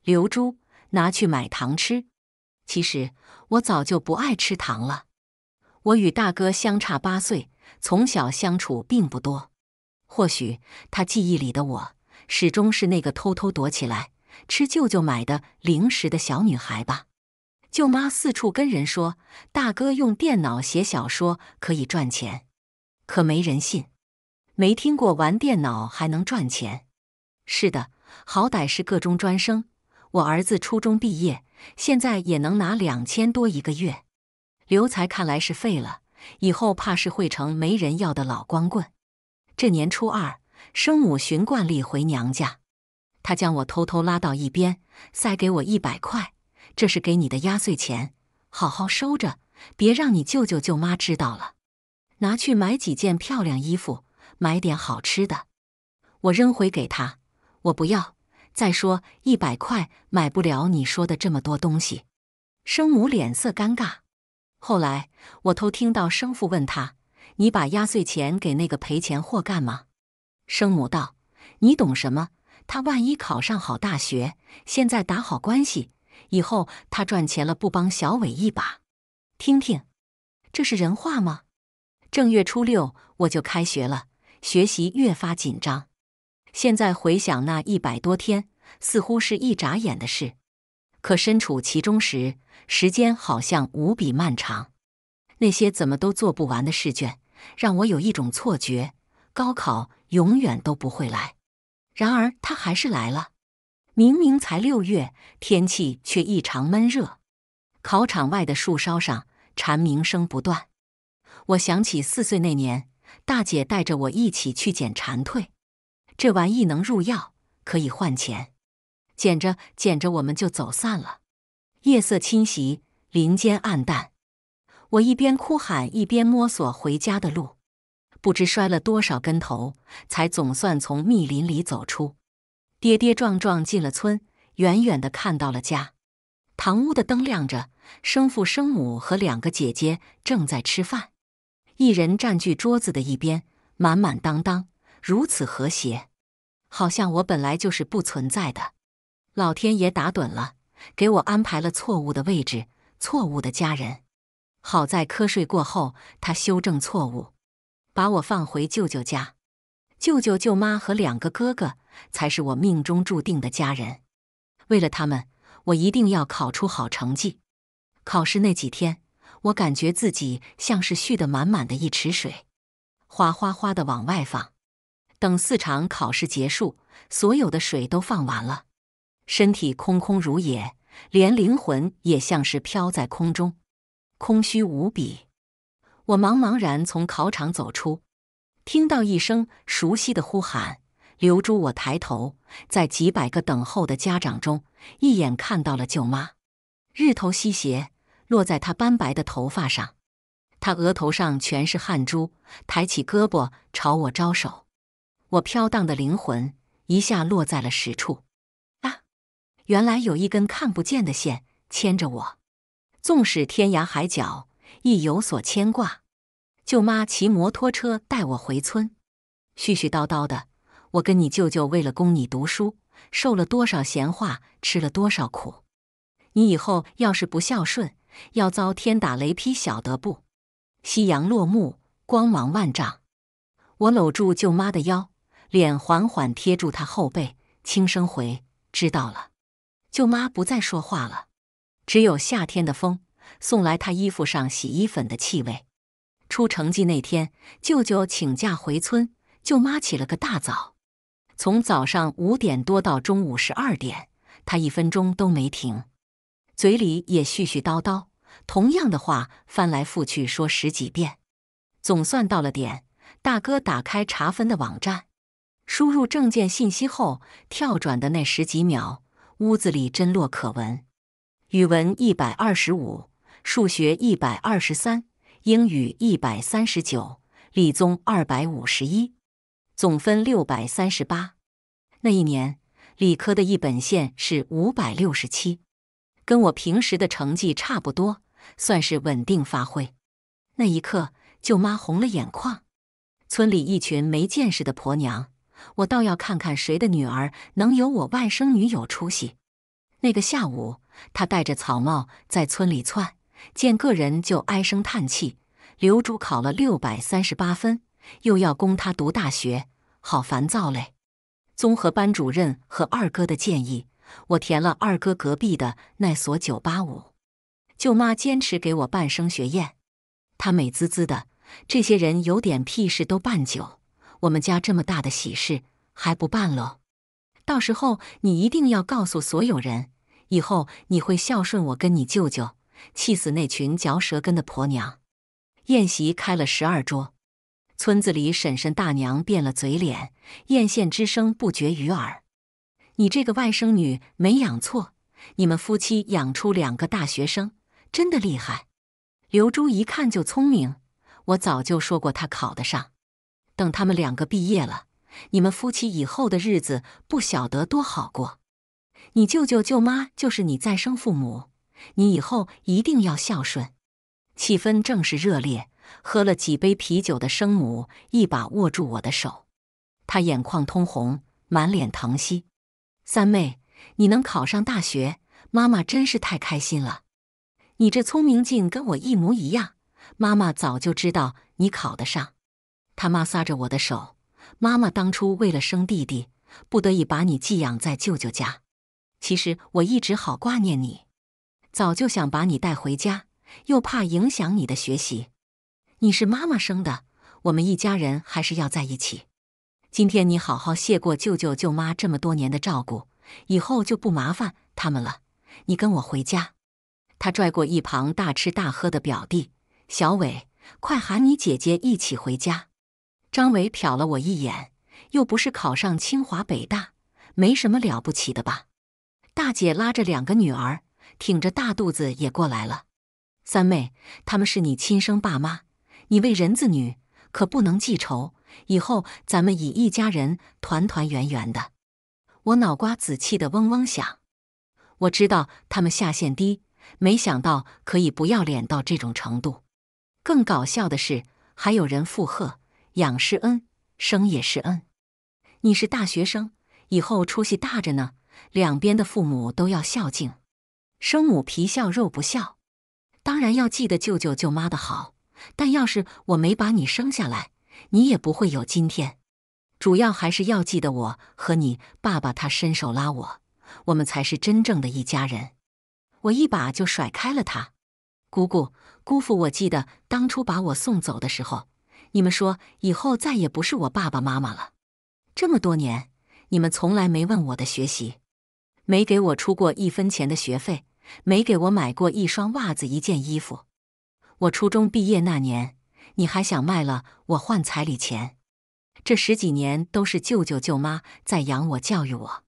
刘珠拿去买糖吃。其实我早就不爱吃糖了。我与大哥相差八岁，从小相处并不多。或许他记忆里的我，始终是那个偷偷躲起来吃舅舅买的零食的小女孩吧。舅妈四处跟人说，大哥用电脑写小说可以赚钱，可没人信。没听过玩电脑还能赚钱？是的，好歹是个中专生。我儿子初中毕业，现在也能拿两千多一个月。刘才看来是废了，以后怕是会成没人要的老光棍。这年初二，生母循惯例回娘家，他将我偷偷拉到一边，塞给我一百块，这是给你的压岁钱，好好收着，别让你舅舅舅妈知道了，拿去买几件漂亮衣服。买点好吃的，我扔回给他，我不要。再说一百块买不了你说的这么多东西。生母脸色尴尬。后来我偷听到生父问他：“你把压岁钱给那个赔钱货干嘛？”生母道：“你懂什么？他万一考上好大学，现在打好关系，以后他赚钱了不帮小伟一把？听听，这是人话吗？”正月初六我就开学了。学习越发紧张，现在回想那一百多天，似乎是一眨眼的事；可身处其中时，时间好像无比漫长。那些怎么都做不完的试卷，让我有一种错觉：高考永远都不会来。然而，它还是来了。明明才六月，天气却异常闷热。考场外的树梢上，蝉鸣声不断。我想起四岁那年。大姐带着我一起去捡蝉蜕，这玩意能入药，可以换钱。捡着捡着，我们就走散了。夜色侵袭，林间暗淡。我一边哭喊，一边摸索回家的路，不知摔了多少跟头，才总算从密林里走出。跌跌撞撞进了村，远远的看到了家，堂屋的灯亮着，生父、生母和两个姐姐正在吃饭。一人占据桌子的一边，满满当当，如此和谐，好像我本来就是不存在的。老天爷打盹了，给我安排了错误的位置，错误的家人。好在瞌睡过后，他修正错误，把我放回舅舅家。舅舅、舅妈和两个哥哥才是我命中注定的家人。为了他们，我一定要考出好成绩。考试那几天。我感觉自己像是蓄的满满的一池水，哗哗哗的往外放。等四场考试结束，所有的水都放完了，身体空空如也，连灵魂也像是飘在空中，空虚无比。我茫茫然从考场走出，听到一声熟悉的呼喊：“留珠！”我抬头，在几百个等候的家长中，一眼看到了舅妈。日头西斜。落在他斑白的头发上，他额头上全是汗珠，抬起胳膊朝我招手。我飘荡的灵魂一下落在了实处。啊！原来有一根看不见的线牵着我，纵使天涯海角亦有所牵挂。舅妈骑摩托车带我回村，絮絮叨叨的。我跟你舅舅为了供你读书，受了多少闲话，吃了多少苦。你以后要是不孝顺。要遭天打雷劈，晓得不？夕阳落幕，光芒万丈。我搂住舅妈的腰，脸缓缓贴住她后背，轻声回：“知道了。”舅妈不再说话了，只有夏天的风送来她衣服上洗衣粉的气味。出成绩那天，舅舅请假回村，舅妈起了个大早，从早上五点多到中午十二点，她一分钟都没停。嘴里也絮絮叨叨，同样的话翻来覆去说十几遍，总算到了点。大哥打开查分的网站，输入证件信息后跳转的那十几秒，屋子里真落可闻。语文一百二十五，数学一百二十三，英语一百三十九，理综二百五十一，总分六百三十八。那一年理科的一本线是五百六十七。跟我平时的成绩差不多，算是稳定发挥。那一刻，舅妈红了眼眶。村里一群没见识的婆娘，我倒要看看谁的女儿能有我外甥女有出息。那个下午，她戴着草帽在村里窜，见个人就唉声叹气。刘珠考了六百三十八分，又要供她读大学，好烦躁嘞。综合班主任和二哥的建议。我填了二哥隔壁的那所九八五，舅妈坚持给我办升学宴，她美滋滋的。这些人有点屁事都办酒，我们家这么大的喜事还不办喽？到时候你一定要告诉所有人，以后你会孝顺我跟你舅舅，气死那群嚼舌根的婆娘！宴席开了十二桌，村子里婶婶大娘变了嘴脸，艳羡之声不绝于耳。你这个外甥女没养错，你们夫妻养出两个大学生，真的厉害。刘珠一看就聪明，我早就说过她考得上。等他们两个毕业了，你们夫妻以后的日子不晓得多好过。你舅舅舅妈就是你再生父母，你以后一定要孝顺。气氛正是热烈，喝了几杯啤酒的生母一把握住我的手，她眼眶通红，满脸疼惜。三妹，你能考上大学，妈妈真是太开心了。你这聪明劲跟我一模一样，妈妈早就知道你考得上。他妈撒着我的手，妈妈当初为了生弟弟，不得已把你寄养在舅舅家。其实我一直好挂念你，早就想把你带回家，又怕影响你的学习。你是妈妈生的，我们一家人还是要在一起。今天你好好谢过舅舅舅妈这么多年的照顾，以后就不麻烦他们了。你跟我回家。他拽过一旁大吃大喝的表弟小伟，快喊你姐姐一起回家。张伟瞟了我一眼，又不是考上清华北大，没什么了不起的吧？大姐拉着两个女儿，挺着大肚子也过来了。三妹，他们是你亲生爸妈，你为人子女可不能记仇。以后咱们以一家人团团圆圆的。我脑瓜子气得嗡嗡响。我知道他们下限低，没想到可以不要脸到这种程度。更搞笑的是，还有人附和：养是恩，生也是恩。你是大学生，以后出息大着呢。两边的父母都要孝敬，生母皮笑肉不笑，当然要记得舅舅舅妈的好。但要是我没把你生下来，你也不会有今天，主要还是要记得我和你爸爸。他伸手拉我，我们才是真正的一家人。我一把就甩开了他。姑姑、姑父，我记得当初把我送走的时候，你们说以后再也不是我爸爸妈妈了。这么多年，你们从来没问我的学习，没给我出过一分钱的学费，没给我买过一双袜子、一件衣服。我初中毕业那年。你还想卖了我换彩礼钱？这十几年都是舅舅舅妈在养我、教育我。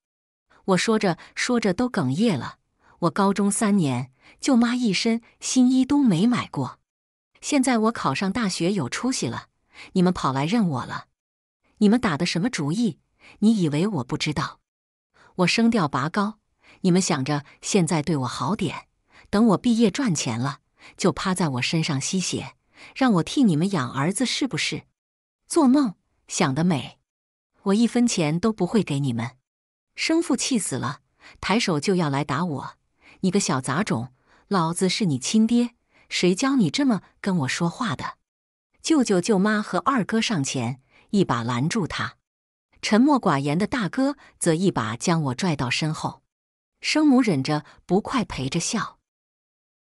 我说着说着都哽咽了。我高中三年，舅妈一身新衣都没买过。现在我考上大学有出息了，你们跑来认我了？你们打的什么主意？你以为我不知道？我声调拔高，你们想着现在对我好点，等我毕业赚钱了，就趴在我身上吸血。让我替你们养儿子是不是？做梦想得美！我一分钱都不会给你们。生父气死了，抬手就要来打我。你个小杂种，老子是你亲爹，谁教你这么跟我说话的？舅舅、舅妈和二哥上前一把拦住他。沉默寡言的大哥则一把将我拽到身后。生母忍着不快陪着笑。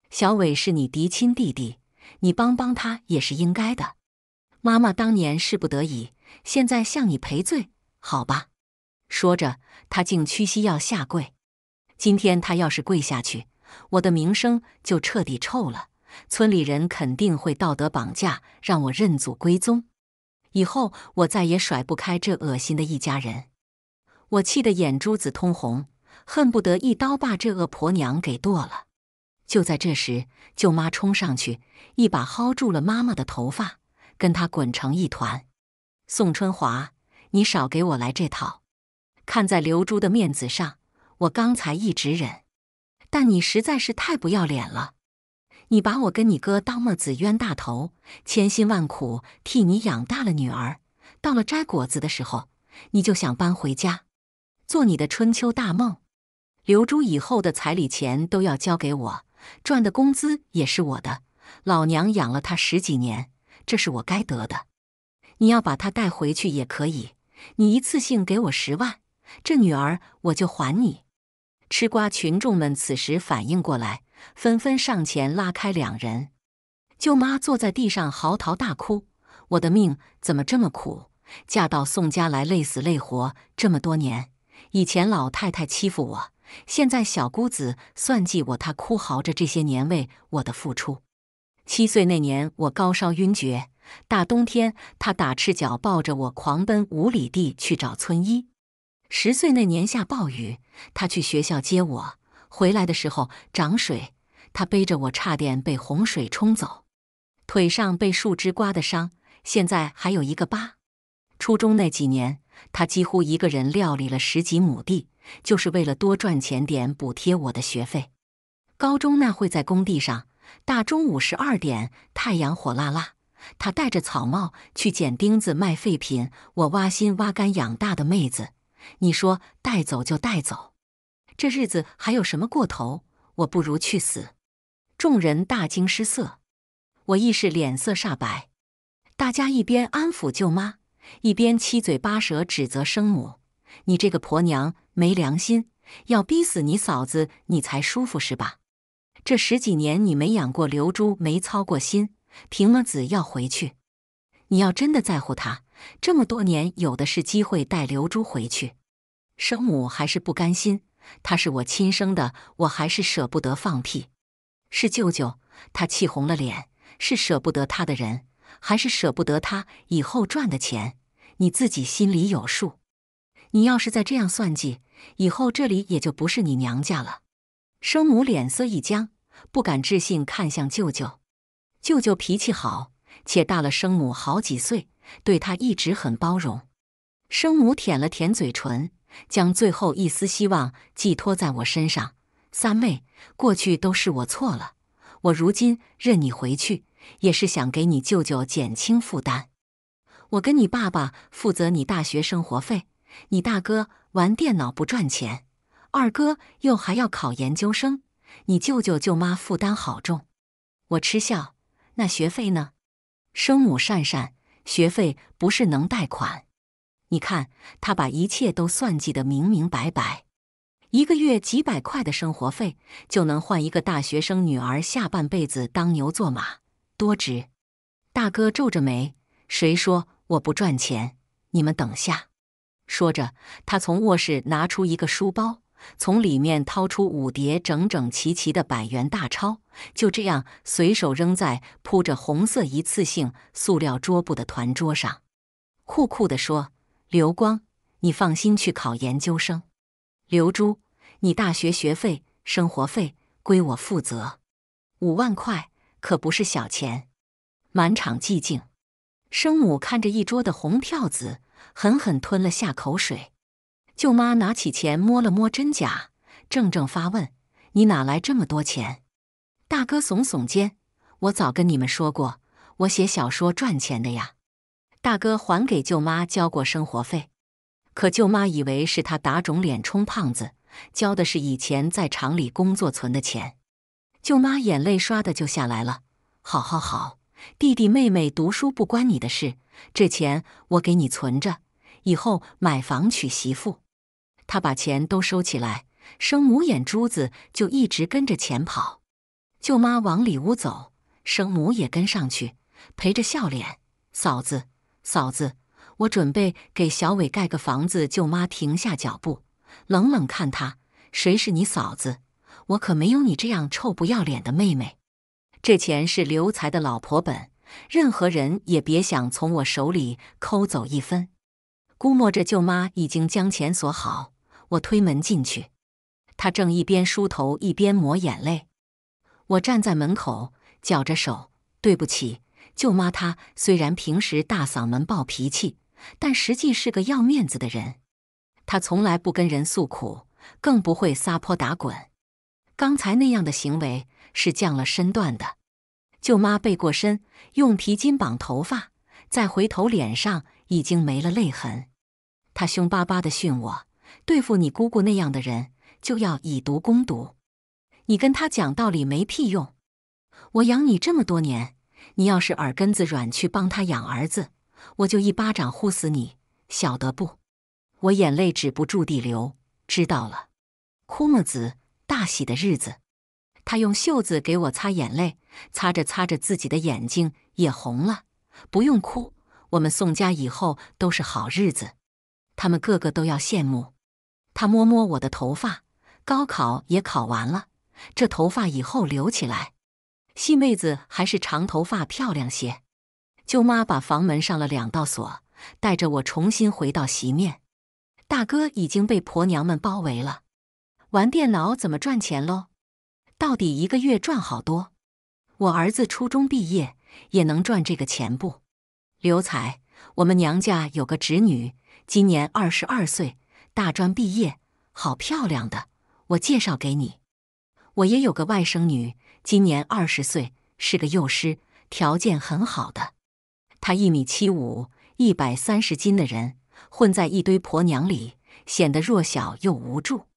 小伟是你嫡亲弟弟。你帮帮他也是应该的，妈妈当年是不得已，现在向你赔罪，好吧？说着，她竟屈膝要下跪。今天她要是跪下去，我的名声就彻底臭了，村里人肯定会道德绑架，让我认祖归宗，以后我再也甩不开这恶心的一家人。我气得眼珠子通红，恨不得一刀把这恶婆娘给剁了。就在这时，舅妈冲上去，一把薅住了妈妈的头发，跟她滚成一团。宋春华，你少给我来这套！看在刘珠的面子上，我刚才一直忍，但你实在是太不要脸了！你把我跟你哥当么子冤大头，千辛万苦替你养大了女儿，到了摘果子的时候，你就想搬回家，做你的春秋大梦。刘珠以后的彩礼钱都要交给我。赚的工资也是我的，老娘养了他十几年，这是我该得的。你要把他带回去也可以，你一次性给我十万，这女儿我就还你。吃瓜群众们此时反应过来，纷纷上前拉开两人。舅妈坐在地上嚎啕大哭：“我的命怎么这么苦？嫁到宋家来累死累活这么多年，以前老太太欺负我。”现在小姑子算计我，她哭嚎着这些年为我的付出。七岁那年，我高烧晕厥，大冬天她打赤脚抱着我狂奔五里地去找村医。十岁那年下暴雨，她去学校接我，回来的时候涨水，她背着我差点被洪水冲走，腿上被树枝刮的伤，现在还有一个疤。初中那几年，她几乎一个人料理了十几亩地。就是为了多赚钱点补贴我的学费。高中那会，在工地上，大中午十二点，太阳火辣辣，他戴着草帽去捡钉子卖废品。我挖心挖肝养大的妹子，你说带走就带走，这日子还有什么过头？我不如去死！众人大惊失色，我亦是脸色煞白。大家一边安抚舅妈，一边七嘴八舌指责生母。你这个婆娘没良心，要逼死你嫂子，你才舒服是吧？这十几年你没养过刘珠，没操过心。平了子要回去，你要真的在乎她，这么多年有的是机会带刘珠回去。生母还是不甘心，她是我亲生的，我还是舍不得放屁。是舅舅，他气红了脸，是舍不得他的人，还是舍不得他以后赚的钱？你自己心里有数。你要是再这样算计，以后这里也就不是你娘家了。生母脸色一僵，不敢置信看向舅舅。舅舅脾气好，且大了生母好几岁，对他一直很包容。生母舔了舔嘴唇，将最后一丝希望寄托在我身上。三妹，过去都是我错了，我如今认你回去，也是想给你舅舅减轻负担。我跟你爸爸负责你大学生活费。你大哥玩电脑不赚钱，二哥又还要考研究生，你舅舅舅妈负担好重。我嗤笑：“那学费呢？”生母讪讪：“学费不是能贷款？”你看他把一切都算计得明明白白，一个月几百块的生活费就能换一个大学生女儿下半辈子当牛做马，多值！大哥皱着眉：“谁说我不赚钱？你们等下。”说着，他从卧室拿出一个书包，从里面掏出五叠整整齐齐的百元大钞，就这样随手扔在铺着红色一次性塑料桌布的团桌上，酷酷的说：“刘光，你放心去考研究生；刘珠，你大学学费、生活费归我负责。五万块可不是小钱。”满场寂静，生母看着一桌的红票子。狠狠吞了下口水，舅妈拿起钱摸了摸真假，怔正发问：“你哪来这么多钱？”大哥耸耸肩：“我早跟你们说过，我写小说赚钱的呀。”大哥还给舅妈交过生活费，可舅妈以为是他打肿脸充胖子，交的是以前在厂里工作存的钱。舅妈眼泪刷的就下来了：“好好好。”弟弟妹妹读书不关你的事，这钱我给你存着，以后买房娶媳妇。他把钱都收起来，生母眼珠子就一直跟着钱跑。舅妈往里屋走，生母也跟上去，陪着笑脸：“嫂子，嫂子，我准备给小伟盖个房子。”舅妈停下脚步，冷冷看他：“谁是你嫂子？我可没有你这样臭不要脸的妹妹。”这钱是刘才的老婆本，任何人也别想从我手里抠走一分。估摸着舅妈已经将钱锁好，我推门进去，她正一边梳头一边抹眼泪。我站在门口，绞着手：“对不起，舅妈。她虽然平时大嗓门、暴脾气，但实际是个要面子的人。她从来不跟人诉苦，更不会撒泼打滚。刚才那样的行为……”是降了身段的，舅妈背过身，用皮筋绑头发，再回头，脸上已经没了泪痕。她凶巴巴地训我：“对付你姑姑那样的人，就要以毒攻毒，你跟他讲道理没屁用。我养你这么多年，你要是耳根子软去帮他养儿子，我就一巴掌呼死你，晓得不？”我眼泪止不住地流。知道了，枯木子大喜的日子。他用袖子给我擦眼泪，擦着擦着自己的眼睛也红了。不用哭，我们宋家以后都是好日子，他们个个都要羡慕。他摸摸我的头发，高考也考完了，这头发以后留起来，细妹子还是长头发漂亮些。舅妈把房门上了两道锁，带着我重新回到席面。大哥已经被婆娘们包围了，玩电脑怎么赚钱喽？到底一个月赚好多？我儿子初中毕业也能赚这个钱不？刘才，我们娘家有个侄女，今年二十二岁，大专毕业，好漂亮的，我介绍给你。我也有个外甥女，今年二十岁，是个幼师，条件很好的。她一米七五，一百三十斤的人，混在一堆婆娘里，显得弱小又无助。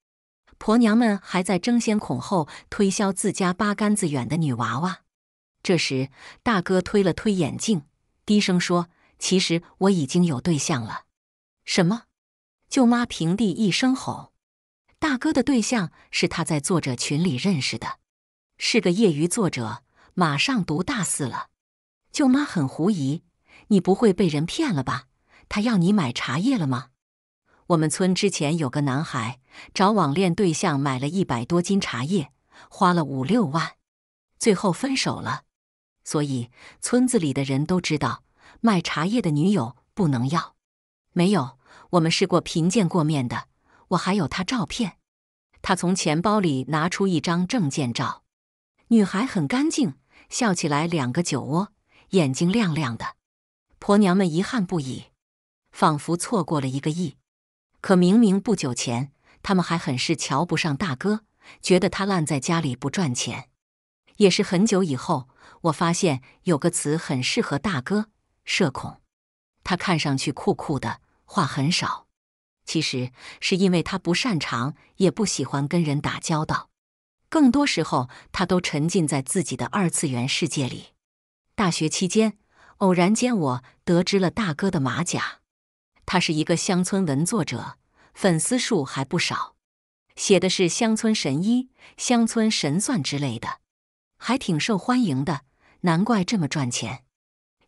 婆娘们还在争先恐后推销自家八竿子远的女娃娃。这时，大哥推了推眼镜，低声说：“其实我已经有对象了。”什么？舅妈平地一声吼：“大哥的对象是他在作者群里认识的，是个业余作者，马上读大四了。”舅妈很狐疑：“你不会被人骗了吧？他要你买茶叶了吗？”我们村之前有个男孩找网恋对象买了一百多斤茶叶，花了五六万，最后分手了。所以村子里的人都知道，卖茶叶的女友不能要。没有，我们试过，贫见过面的。我还有他照片。他从钱包里拿出一张证件照，女孩很干净，笑起来两个酒窝，眼睛亮亮的。婆娘们遗憾不已，仿佛错过了一个亿。可明明不久前，他们还很是瞧不上大哥，觉得他烂在家里不赚钱。也是很久以后，我发现有个词很适合大哥：社恐。他看上去酷酷的，话很少，其实是因为他不擅长，也不喜欢跟人打交道。更多时候，他都沉浸在自己的二次元世界里。大学期间，偶然间我得知了大哥的马甲。他是一个乡村文作者，粉丝数还不少，写的是乡村神医、乡村神算之类的，还挺受欢迎的，难怪这么赚钱。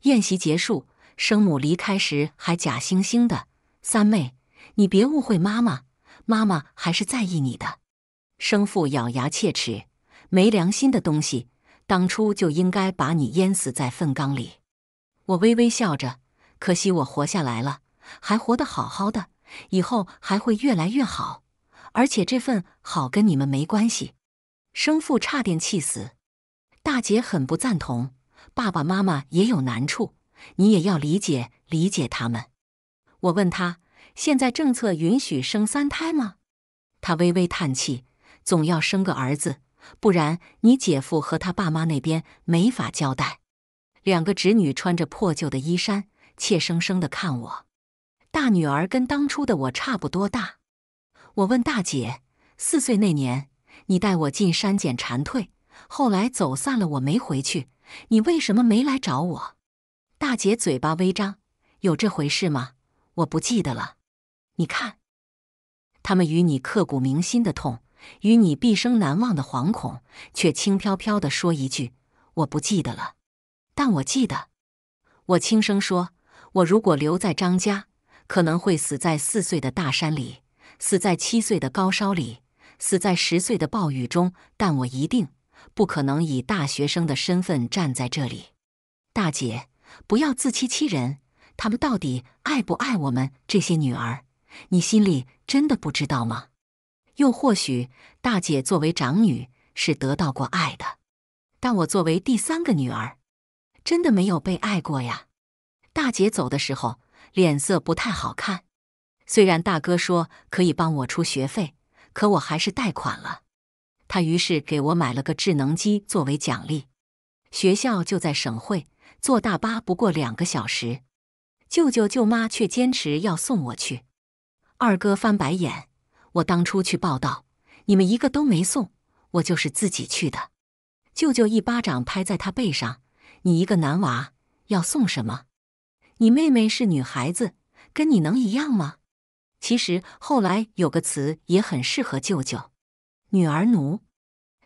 宴席结束，生母离开时还假惺惺的：“三妹，你别误会妈妈，妈妈还是在意你的。”生父咬牙切齿：“没良心的东西，当初就应该把你淹死在粪缸里。”我微微笑着，可惜我活下来了。还活得好好的，以后还会越来越好，而且这份好跟你们没关系。生父差点气死，大姐很不赞同。爸爸妈妈也有难处，你也要理解理解他们。我问他，现在政策允许生三胎吗？他微微叹气，总要生个儿子，不然你姐夫和他爸妈那边没法交代。两个侄女穿着破旧的衣衫，怯生生的看我。大女儿跟当初的我差不多大，我问大姐：“四岁那年，你带我进山捡蝉蜕，后来走散了，我没回去，你为什么没来找我？”大姐嘴巴微张：“有这回事吗？我不记得了。”你看，他们与你刻骨铭心的痛，与你毕生难忘的惶恐，却轻飘飘的说一句：“我不记得了。”但我记得。我轻声说：“我如果留在张家。”可能会死在四岁的大山里，死在七岁的高烧里，死在十岁的暴雨中。但我一定不可能以大学生的身份站在这里。大姐，不要自欺欺人，他们到底爱不爱我们这些女儿？你心里真的不知道吗？又或许，大姐作为长女是得到过爱的，但我作为第三个女儿，真的没有被爱过呀。大姐走的时候。脸色不太好看，虽然大哥说可以帮我出学费，可我还是贷款了。他于是给我买了个智能机作为奖励。学校就在省会，坐大巴不过两个小时。舅舅舅妈却坚持要送我去。二哥翻白眼，我当初去报道，你们一个都没送，我就是自己去的。舅舅一巴掌拍在他背上：“你一个男娃，要送什么？”你妹妹是女孩子，跟你能一样吗？其实后来有个词也很适合舅舅，女儿奴。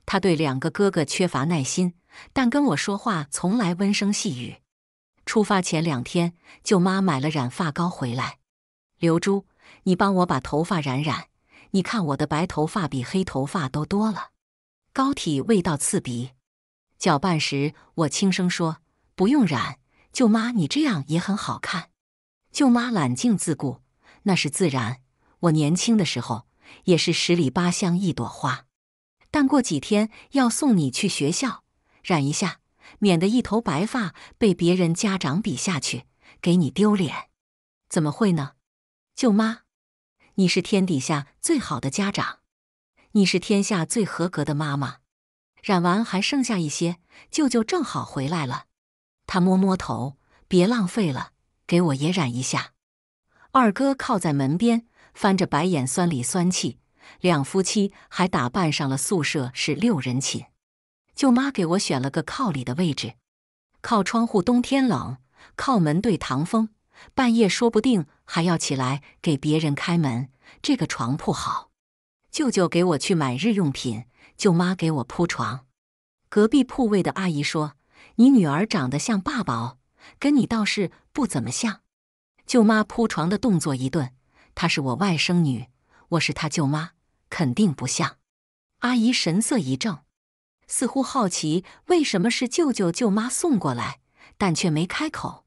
他对两个哥哥缺乏耐心，但跟我说话从来温声细语。出发前两天，舅妈买了染发膏回来。刘珠，你帮我把头发染染。你看我的白头发比黑头发都多了。膏体味道刺鼻。搅拌时，我轻声说：“不用染。”舅妈，你这样也很好看。舅妈揽镜自顾，那是自然。我年轻的时候也是十里八乡一朵花。但过几天要送你去学校，染一下，免得一头白发被别人家长比下去，给你丢脸。怎么会呢？舅妈，你是天底下最好的家长，你是天下最合格的妈妈。染完还剩下一些，舅舅正好回来了。他摸摸头，别浪费了，给我也染一下。二哥靠在门边，翻着白眼，酸里酸气。两夫妻还打扮上了宿舍，是六人寝。舅妈给我选了个靠里的位置，靠窗户，冬天冷，靠门对堂风，半夜说不定还要起来给别人开门。这个床铺好，舅舅给我去买日用品，舅妈给我铺床。隔壁铺位的阿姨说。你女儿长得像爸爸，跟你倒是不怎么像。舅妈铺床的动作一顿，她是我外甥女，我是她舅妈，肯定不像。阿姨神色一正，似乎好奇为什么是舅舅舅妈送过来，但却没开口。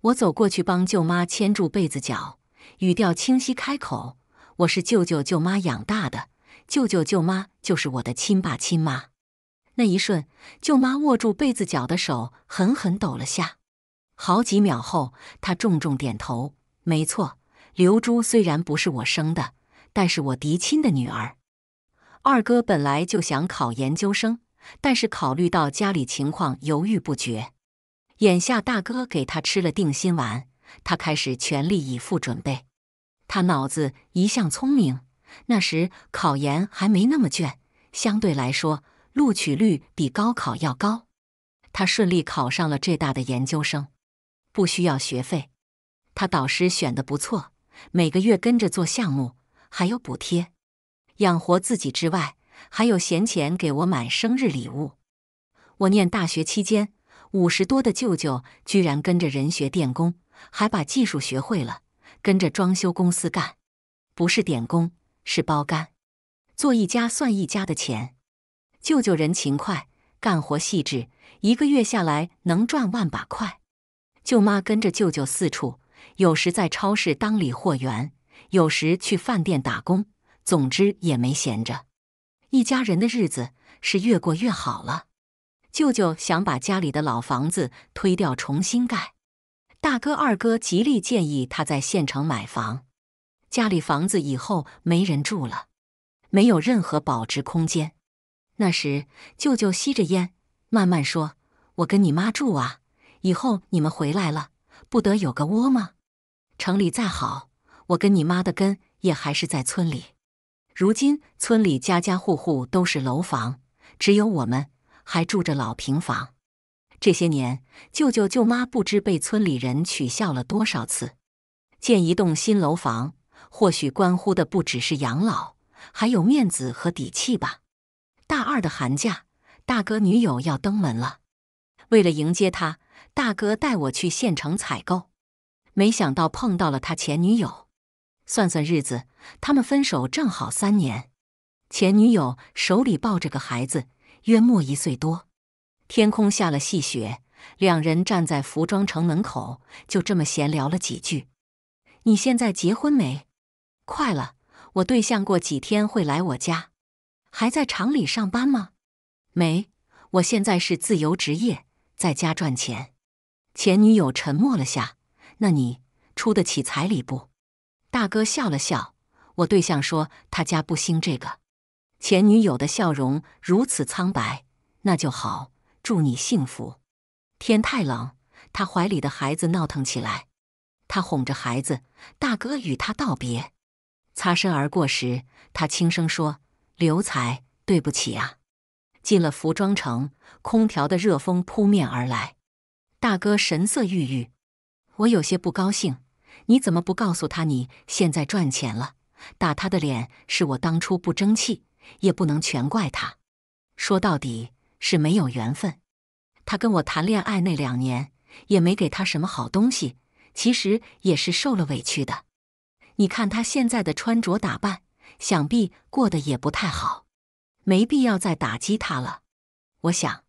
我走过去帮舅妈牵住被子角，语调清晰开口：“我是舅舅舅妈养大的，舅舅舅妈就是我的亲爸亲妈。”那一瞬，舅妈握住被子角的手狠狠抖了下。好几秒后，她重重点头：“没错，刘珠虽然不是我生的，但是我嫡亲的女儿。”二哥本来就想考研究生，但是考虑到家里情况，犹豫不决。眼下大哥给他吃了定心丸，他开始全力以赴准备。他脑子一向聪明，那时考研还没那么卷，相对来说。录取率比高考要高，他顺利考上了浙大的研究生，不需要学费。他导师选的不错，每个月跟着做项目，还有补贴，养活自己之外，还有闲钱给我买生日礼物。我念大学期间，五十多的舅舅居然跟着人学电工，还把技术学会了，跟着装修公司干，不是点工，是包干，做一家算一家的钱。舅舅人勤快，干活细致，一个月下来能赚万把块。舅妈跟着舅舅四处，有时在超市当理货员，有时去饭店打工，总之也没闲着。一家人的日子是越过越好了。舅舅想把家里的老房子推掉，重新盖。大哥、二哥极力建议他在县城买房，家里房子以后没人住了，没有任何保值空间。那时，舅舅吸着烟，慢慢说：“我跟你妈住啊，以后你们回来了不得有个窝吗？城里再好，我跟你妈的根也还是在村里。如今村里家家户户都是楼房，只有我们还住着老平房。这些年，舅舅舅妈不知被村里人取笑了多少次。建一栋新楼房，或许关乎的不只是养老，还有面子和底气吧。”大二的寒假，大哥女友要登门了。为了迎接他，大哥带我去县城采购，没想到碰到了他前女友。算算日子，他们分手正好三年。前女友手里抱着个孩子，约莫一岁多。天空下了细雪，两人站在服装城门口，就这么闲聊了几句：“你现在结婚没？快了，我对象过几天会来我家。”还在厂里上班吗？没，我现在是自由职业，在家赚钱。前女友沉默了下，那你出得起彩礼不？大哥笑了笑，我对象说他家不兴这个。前女友的笑容如此苍白，那就好，祝你幸福。天太冷，他怀里的孩子闹腾起来，他哄着孩子。大哥与他道别，擦身而过时，他轻声说。刘才，对不起啊！进了服装城，空调的热风扑面而来。大哥神色郁郁，我有些不高兴。你怎么不告诉他你现在赚钱了？打他的脸是我当初不争气，也不能全怪他。说到底是没有缘分。他跟我谈恋爱那两年，也没给他什么好东西。其实也是受了委屈的。你看他现在的穿着打扮。想必过得也不太好，没必要再打击他了。我想，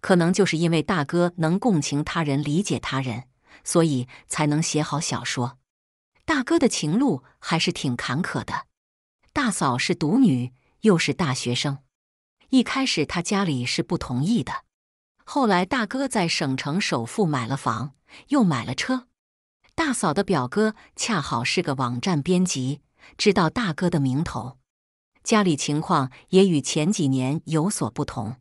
可能就是因为大哥能共情他人、理解他人，所以才能写好小说。大哥的情路还是挺坎坷的。大嫂是独女，又是大学生，一开始他家里是不同意的。后来大哥在省城首付买了房，又买了车。大嫂的表哥恰好是个网站编辑。知道大哥的名头，家里情况也与前几年有所不同。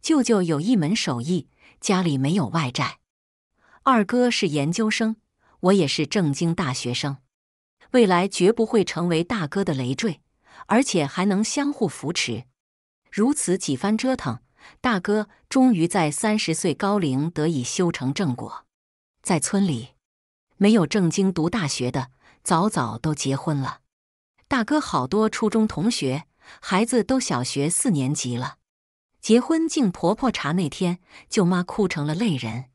舅舅有一门手艺，家里没有外债。二哥是研究生，我也是正经大学生，未来绝不会成为大哥的累赘，而且还能相互扶持。如此几番折腾，大哥终于在三十岁高龄得以修成正果。在村里，没有正经读大学的，早早都结婚了。大哥，好多初中同学，孩子都小学四年级了。结婚敬婆婆茶那天，舅妈哭成了泪人，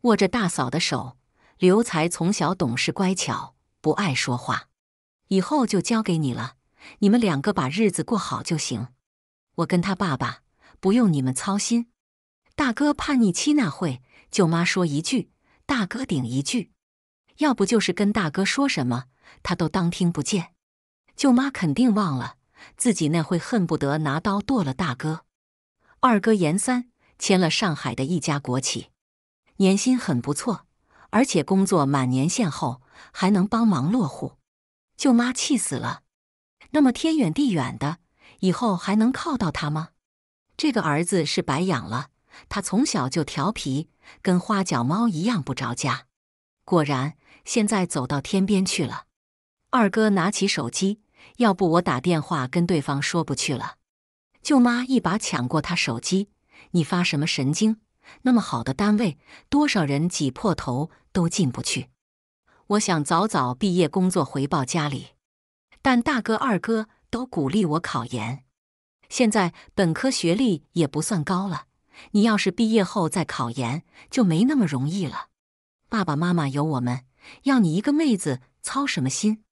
握着大嫂的手。刘才从小懂事乖巧，不爱说话，以后就交给你了。你们两个把日子过好就行，我跟他爸爸不用你们操心。大哥叛逆期那会，舅妈说一句，大哥顶一句，要不就是跟大哥说什么，他都当听不见。舅妈肯定忘了自己那会恨不得拿刀剁了大哥。二哥严三签了上海的一家国企，年薪很不错，而且工作满年限后还能帮忙落户。舅妈气死了。那么天远地远的，以后还能靠到他吗？这个儿子是白养了，他从小就调皮，跟花脚猫一样不着家。果然，现在走到天边去了。二哥拿起手机。要不我打电话跟对方说不去了。舅妈一把抢过他手机：“你发什么神经？那么好的单位，多少人挤破头都进不去。我想早早毕业工作回报家里，但大哥二哥都鼓励我考研。现在本科学历也不算高了，你要是毕业后再考研就没那么容易了。爸爸妈妈有我们，要你一个妹子操什么心？”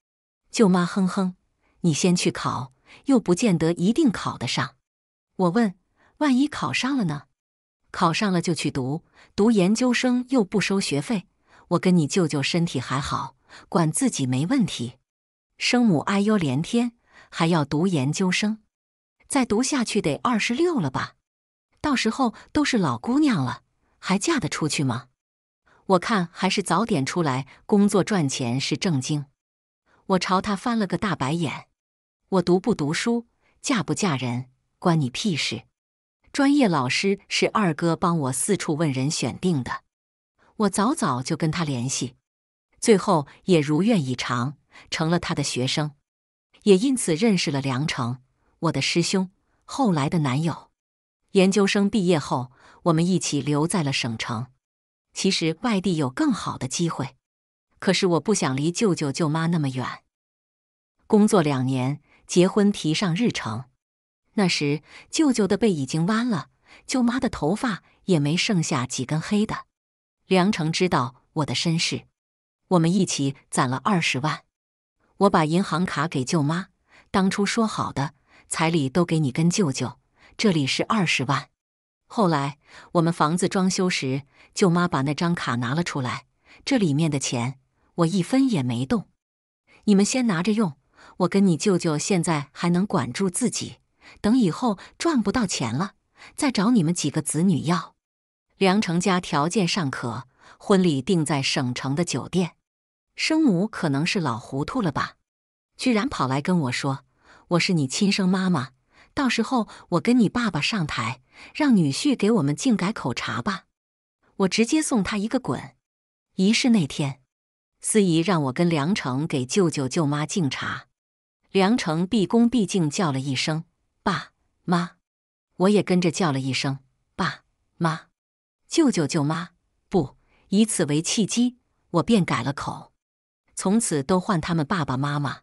舅妈哼哼。你先去考，又不见得一定考得上。我问：万一考上了呢？考上了就去读，读研究生又不收学费。我跟你舅舅身体还好，管自己没问题。生母哎呦连天，还要读研究生，再读下去得二十六了吧？到时候都是老姑娘了，还嫁得出去吗？我看还是早点出来工作赚钱是正经。我朝他翻了个大白眼。我读不读书，嫁不嫁人，关你屁事！专业老师是二哥帮我四处问人选定的，我早早就跟他联系，最后也如愿以偿，成了他的学生，也因此认识了梁成，我的师兄，后来的男友。研究生毕业后，我们一起留在了省城。其实外地有更好的机会，可是我不想离舅舅舅妈那么远。工作两年。结婚提上日程，那时舅舅的背已经弯了，舅妈的头发也没剩下几根黑的。梁成知道我的身世，我们一起攒了二十万，我把银行卡给舅妈，当初说好的彩礼都给你跟舅舅，这里是二十万。后来我们房子装修时，舅妈把那张卡拿了出来，这里面的钱我一分也没动，你们先拿着用。我跟你舅舅现在还能管住自己，等以后赚不到钱了，再找你们几个子女要。梁成家条件尚可，婚礼定在省城的酒店。生母可能是老糊涂了吧，居然跑来跟我说我是你亲生妈妈。到时候我跟你爸爸上台，让女婿给我们敬改口茶吧。我直接送他一个滚。仪式那天，司仪让我跟梁成给舅舅舅妈敬茶。梁成毕恭毕敬叫了一声“爸妈”，我也跟着叫了一声“爸妈”。舅舅、舅妈不以此为契机，我便改了口，从此都唤他们“爸爸妈妈”。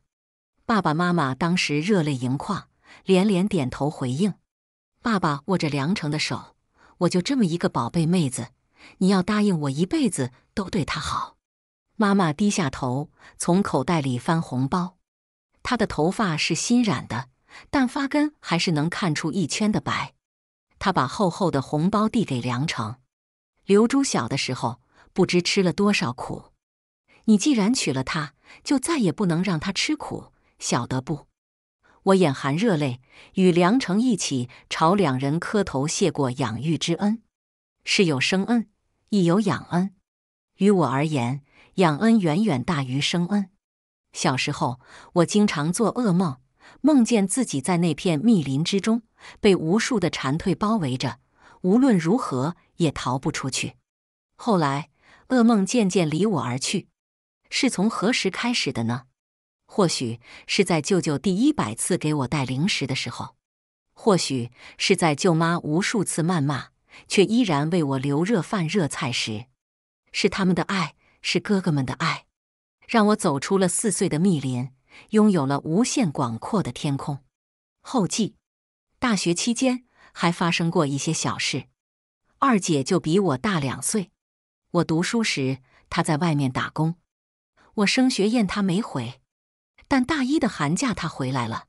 爸爸妈妈当时热泪盈眶，连连点头回应。爸爸握着梁成的手：“我就这么一个宝贝妹子，你要答应我一辈子都对她好。”妈妈低下头，从口袋里翻红包。他的头发是新染的，但发根还是能看出一圈的白。他把厚厚的红包递给梁成。刘珠小的时候不知吃了多少苦，你既然娶了她，就再也不能让她吃苦，晓得不？我眼含热泪，与梁成一起朝两人磕头谢过养育之恩。是有生恩，亦有养恩。于我而言，养恩远远大于生恩。小时候，我经常做噩梦，梦见自己在那片密林之中，被无数的蝉蜕包围着，无论如何也逃不出去。后来，噩梦渐渐离我而去，是从何时开始的呢？或许是在舅舅第一百次给我带零食的时候，或许是在舅妈无数次谩骂却依然为我留热饭热菜时，是他们的爱，是哥哥们的爱。让我走出了四岁的密林，拥有了无限广阔的天空。后记：大学期间还发生过一些小事。二姐就比我大两岁，我读书时她在外面打工，我升学宴她没回，但大一的寒假她回来了，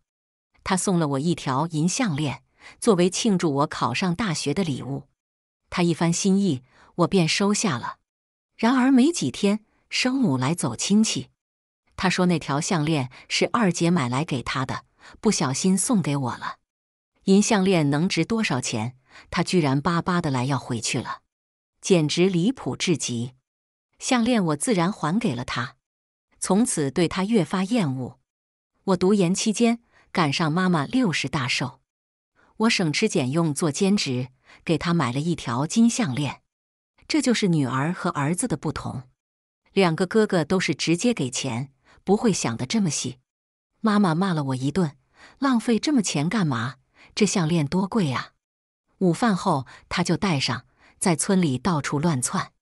她送了我一条银项链作为庆祝我考上大学的礼物，她一番心意我便收下了。然而没几天。生母来走亲戚，她说那条项链是二姐买来给她的，不小心送给我了。银项链能值多少钱？她居然巴巴的来要回去了，简直离谱至极。项链我自然还给了她，从此对她越发厌恶。我读研期间赶上妈妈六十大寿，我省吃俭用做兼职，给她买了一条金项链。这就是女儿和儿子的不同。两个哥哥都是直接给钱，不会想的这么细。妈妈骂了我一顿：“浪费这么钱干嘛？这项链多贵啊！”午饭后，他就戴上，在村里到处乱窜。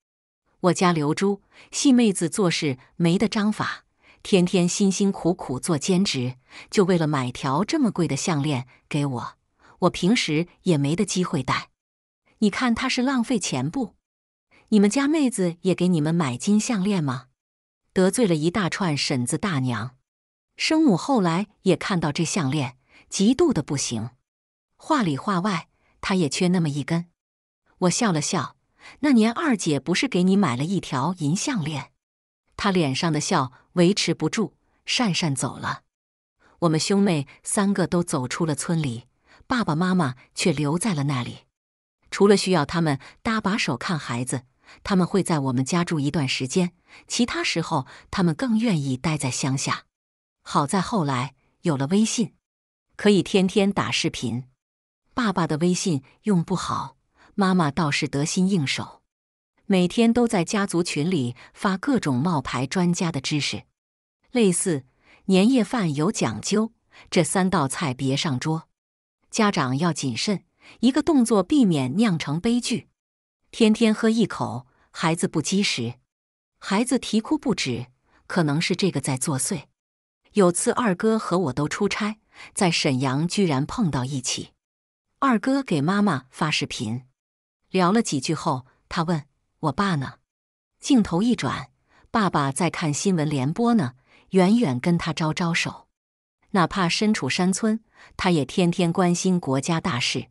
我家刘珠细妹子做事没得章法，天天辛辛苦苦做兼职，就为了买条这么贵的项链给我。我平时也没得机会戴，你看他是浪费钱不？你们家妹子也给你们买金项链吗？得罪了一大串婶子大娘，生母后来也看到这项链，嫉妒的不行。话里话外，她也缺那么一根。我笑了笑。那年二姐不是给你买了一条银项链？她脸上的笑维持不住，讪讪走了。我们兄妹三个都走出了村里，爸爸妈妈却留在了那里。除了需要他们搭把手看孩子。他们会在我们家住一段时间，其他时候他们更愿意待在乡下。好在后来有了微信，可以天天打视频。爸爸的微信用不好，妈妈倒是得心应手，每天都在家族群里发各种冒牌专家的知识，类似“年夜饭有讲究，这三道菜别上桌”，家长要谨慎，一个动作避免酿成悲剧。天天喝一口，孩子不积食，孩子啼哭不止，可能是这个在作祟。有次二哥和我都出差，在沈阳居然碰到一起。二哥给妈妈发视频，聊了几句后，他问：“我爸呢？”镜头一转，爸爸在看新闻联播呢，远远跟他招招手。哪怕身处山村，他也天天关心国家大事。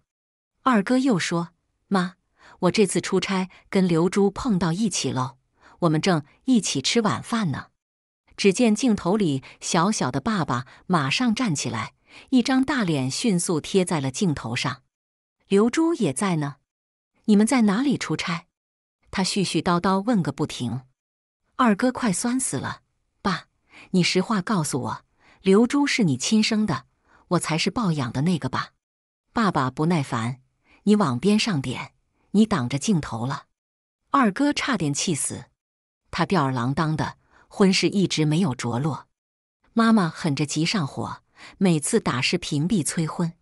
二哥又说：“妈。”我这次出差跟刘珠碰到一起了，我们正一起吃晚饭呢。只见镜头里小小的爸爸马上站起来，一张大脸迅速贴在了镜头上。刘珠也在呢，你们在哪里出差？他絮絮叨叨问个不停。二哥快酸死了，爸，你实话告诉我，刘珠是你亲生的，我才是抱养的那个吧？爸爸不耐烦，你往边上点。你挡着镜头了，二哥差点气死。他吊儿郎当的，婚事一直没有着落。妈妈狠着急上火，每次打视频必催婚。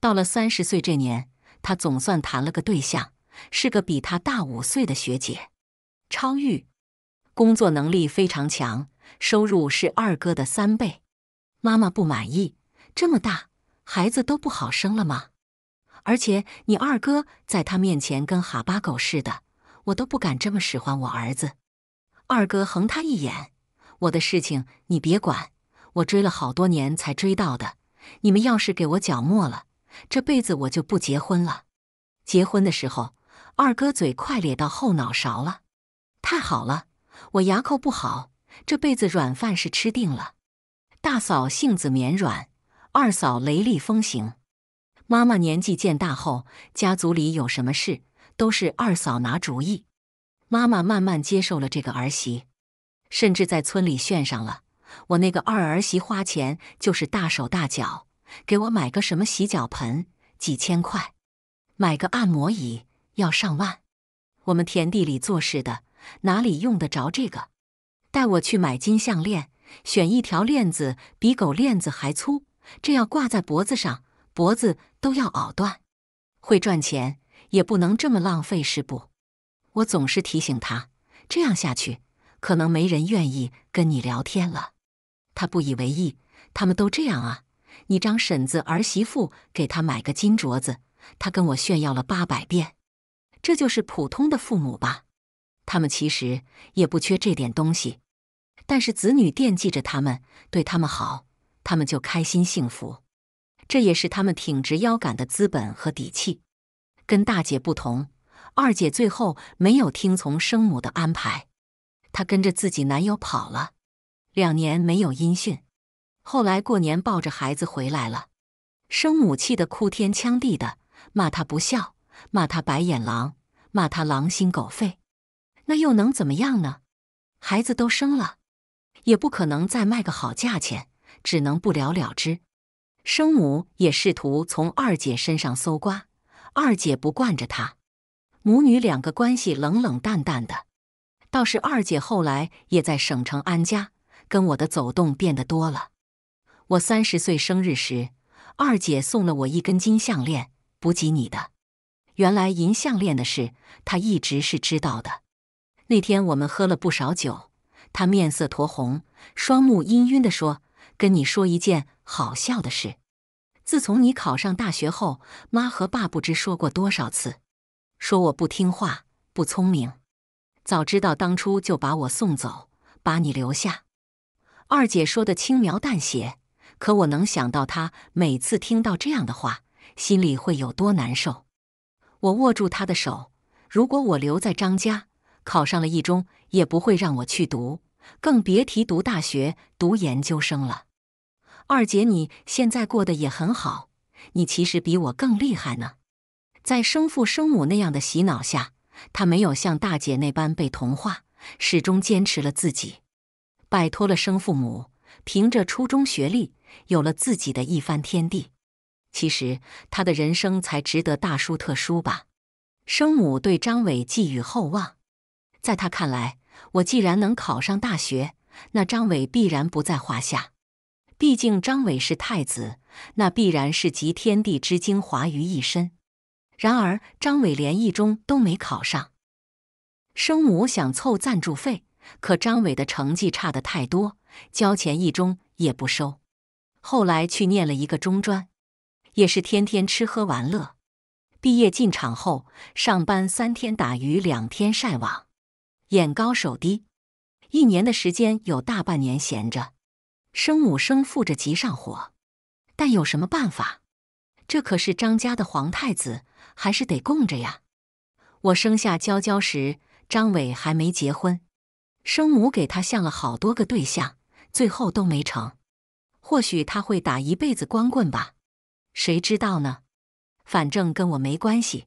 到了三十岁这年，他总算谈了个对象，是个比他大五岁的学姐，超玉。工作能力非常强，收入是二哥的三倍。妈妈不满意，这么大孩子都不好生了吗？而且你二哥在他面前跟哈巴狗似的，我都不敢这么使唤我儿子。二哥横他一眼，我的事情你别管，我追了好多年才追到的。你们要是给我搅没了，这辈子我就不结婚了。结婚的时候，二哥嘴快咧到后脑勺了。太好了，我牙口不好，这辈子软饭是吃定了。大嫂性子绵软，二嫂雷厉风行。妈妈年纪渐大后，家族里有什么事都是二嫂拿主意。妈妈慢慢接受了这个儿媳，甚至在村里炫上了我那个二儿媳花钱就是大手大脚，给我买个什么洗脚盆几千块，买个按摩椅要上万。我们田地里做事的哪里用得着这个？带我去买金项链，选一条链子比狗链子还粗，这要挂在脖子上。脖子都要拗断，会赚钱也不能这么浪费，是不？我总是提醒他，这样下去可能没人愿意跟你聊天了。他不以为意，他们都这样啊！你张婶子儿媳妇给他买个金镯子，他跟我炫耀了八百遍。这就是普通的父母吧？他们其实也不缺这点东西，但是子女惦记着他们，对他们好，他们就开心幸福。这也是他们挺直腰杆的资本和底气。跟大姐不同，二姐最后没有听从生母的安排，她跟着自己男友跑了，两年没有音讯。后来过年抱着孩子回来了，生母气得哭天抢地的，骂她不孝，骂她白眼狼，骂她狼心狗肺。那又能怎么样呢？孩子都生了，也不可能再卖个好价钱，只能不了了之。生母也试图从二姐身上搜刮，二姐不惯着她，母女两个关系冷冷淡淡的。倒是二姐后来也在省城安家，跟我的走动变得多了。我三十岁生日时，二姐送了我一根金项链，补给你的。原来银项链的事，她一直是知道的。那天我们喝了不少酒，她面色酡红，双目氤氲的说：“跟你说一件。”好笑的是，自从你考上大学后，妈和爸不知说过多少次，说我不听话、不聪明。早知道当初就把我送走，把你留下。二姐说的轻描淡写，可我能想到她每次听到这样的话，心里会有多难受。我握住她的手，如果我留在张家，考上了一中，也不会让我去读，更别提读大学、读研究生了。二姐，你现在过得也很好。你其实比我更厉害呢。在生父生母那样的洗脑下，他没有像大姐那般被同化，始终坚持了自己，摆脱了生父母。凭着初中学历，有了自己的一番天地。其实他的人生才值得大书特书吧。生母对张伟寄予厚望，在他看来，我既然能考上大学，那张伟必然不在话下。毕竟张伟是太子，那必然是集天地之精华于一身。然而张伟连一中都没考上，生母想凑赞助费，可张伟的成绩差的太多，交钱一中也不收。后来去念了一个中专，也是天天吃喝玩乐。毕业进厂后，上班三天打鱼两天晒网，眼高手低，一年的时间有大半年闲着。生母生父着急上火，但有什么办法？这可是张家的皇太子，还是得供着呀。我生下娇娇时，张伟还没结婚，生母给他相了好多个对象，最后都没成。或许他会打一辈子光棍吧？谁知道呢？反正跟我没关系。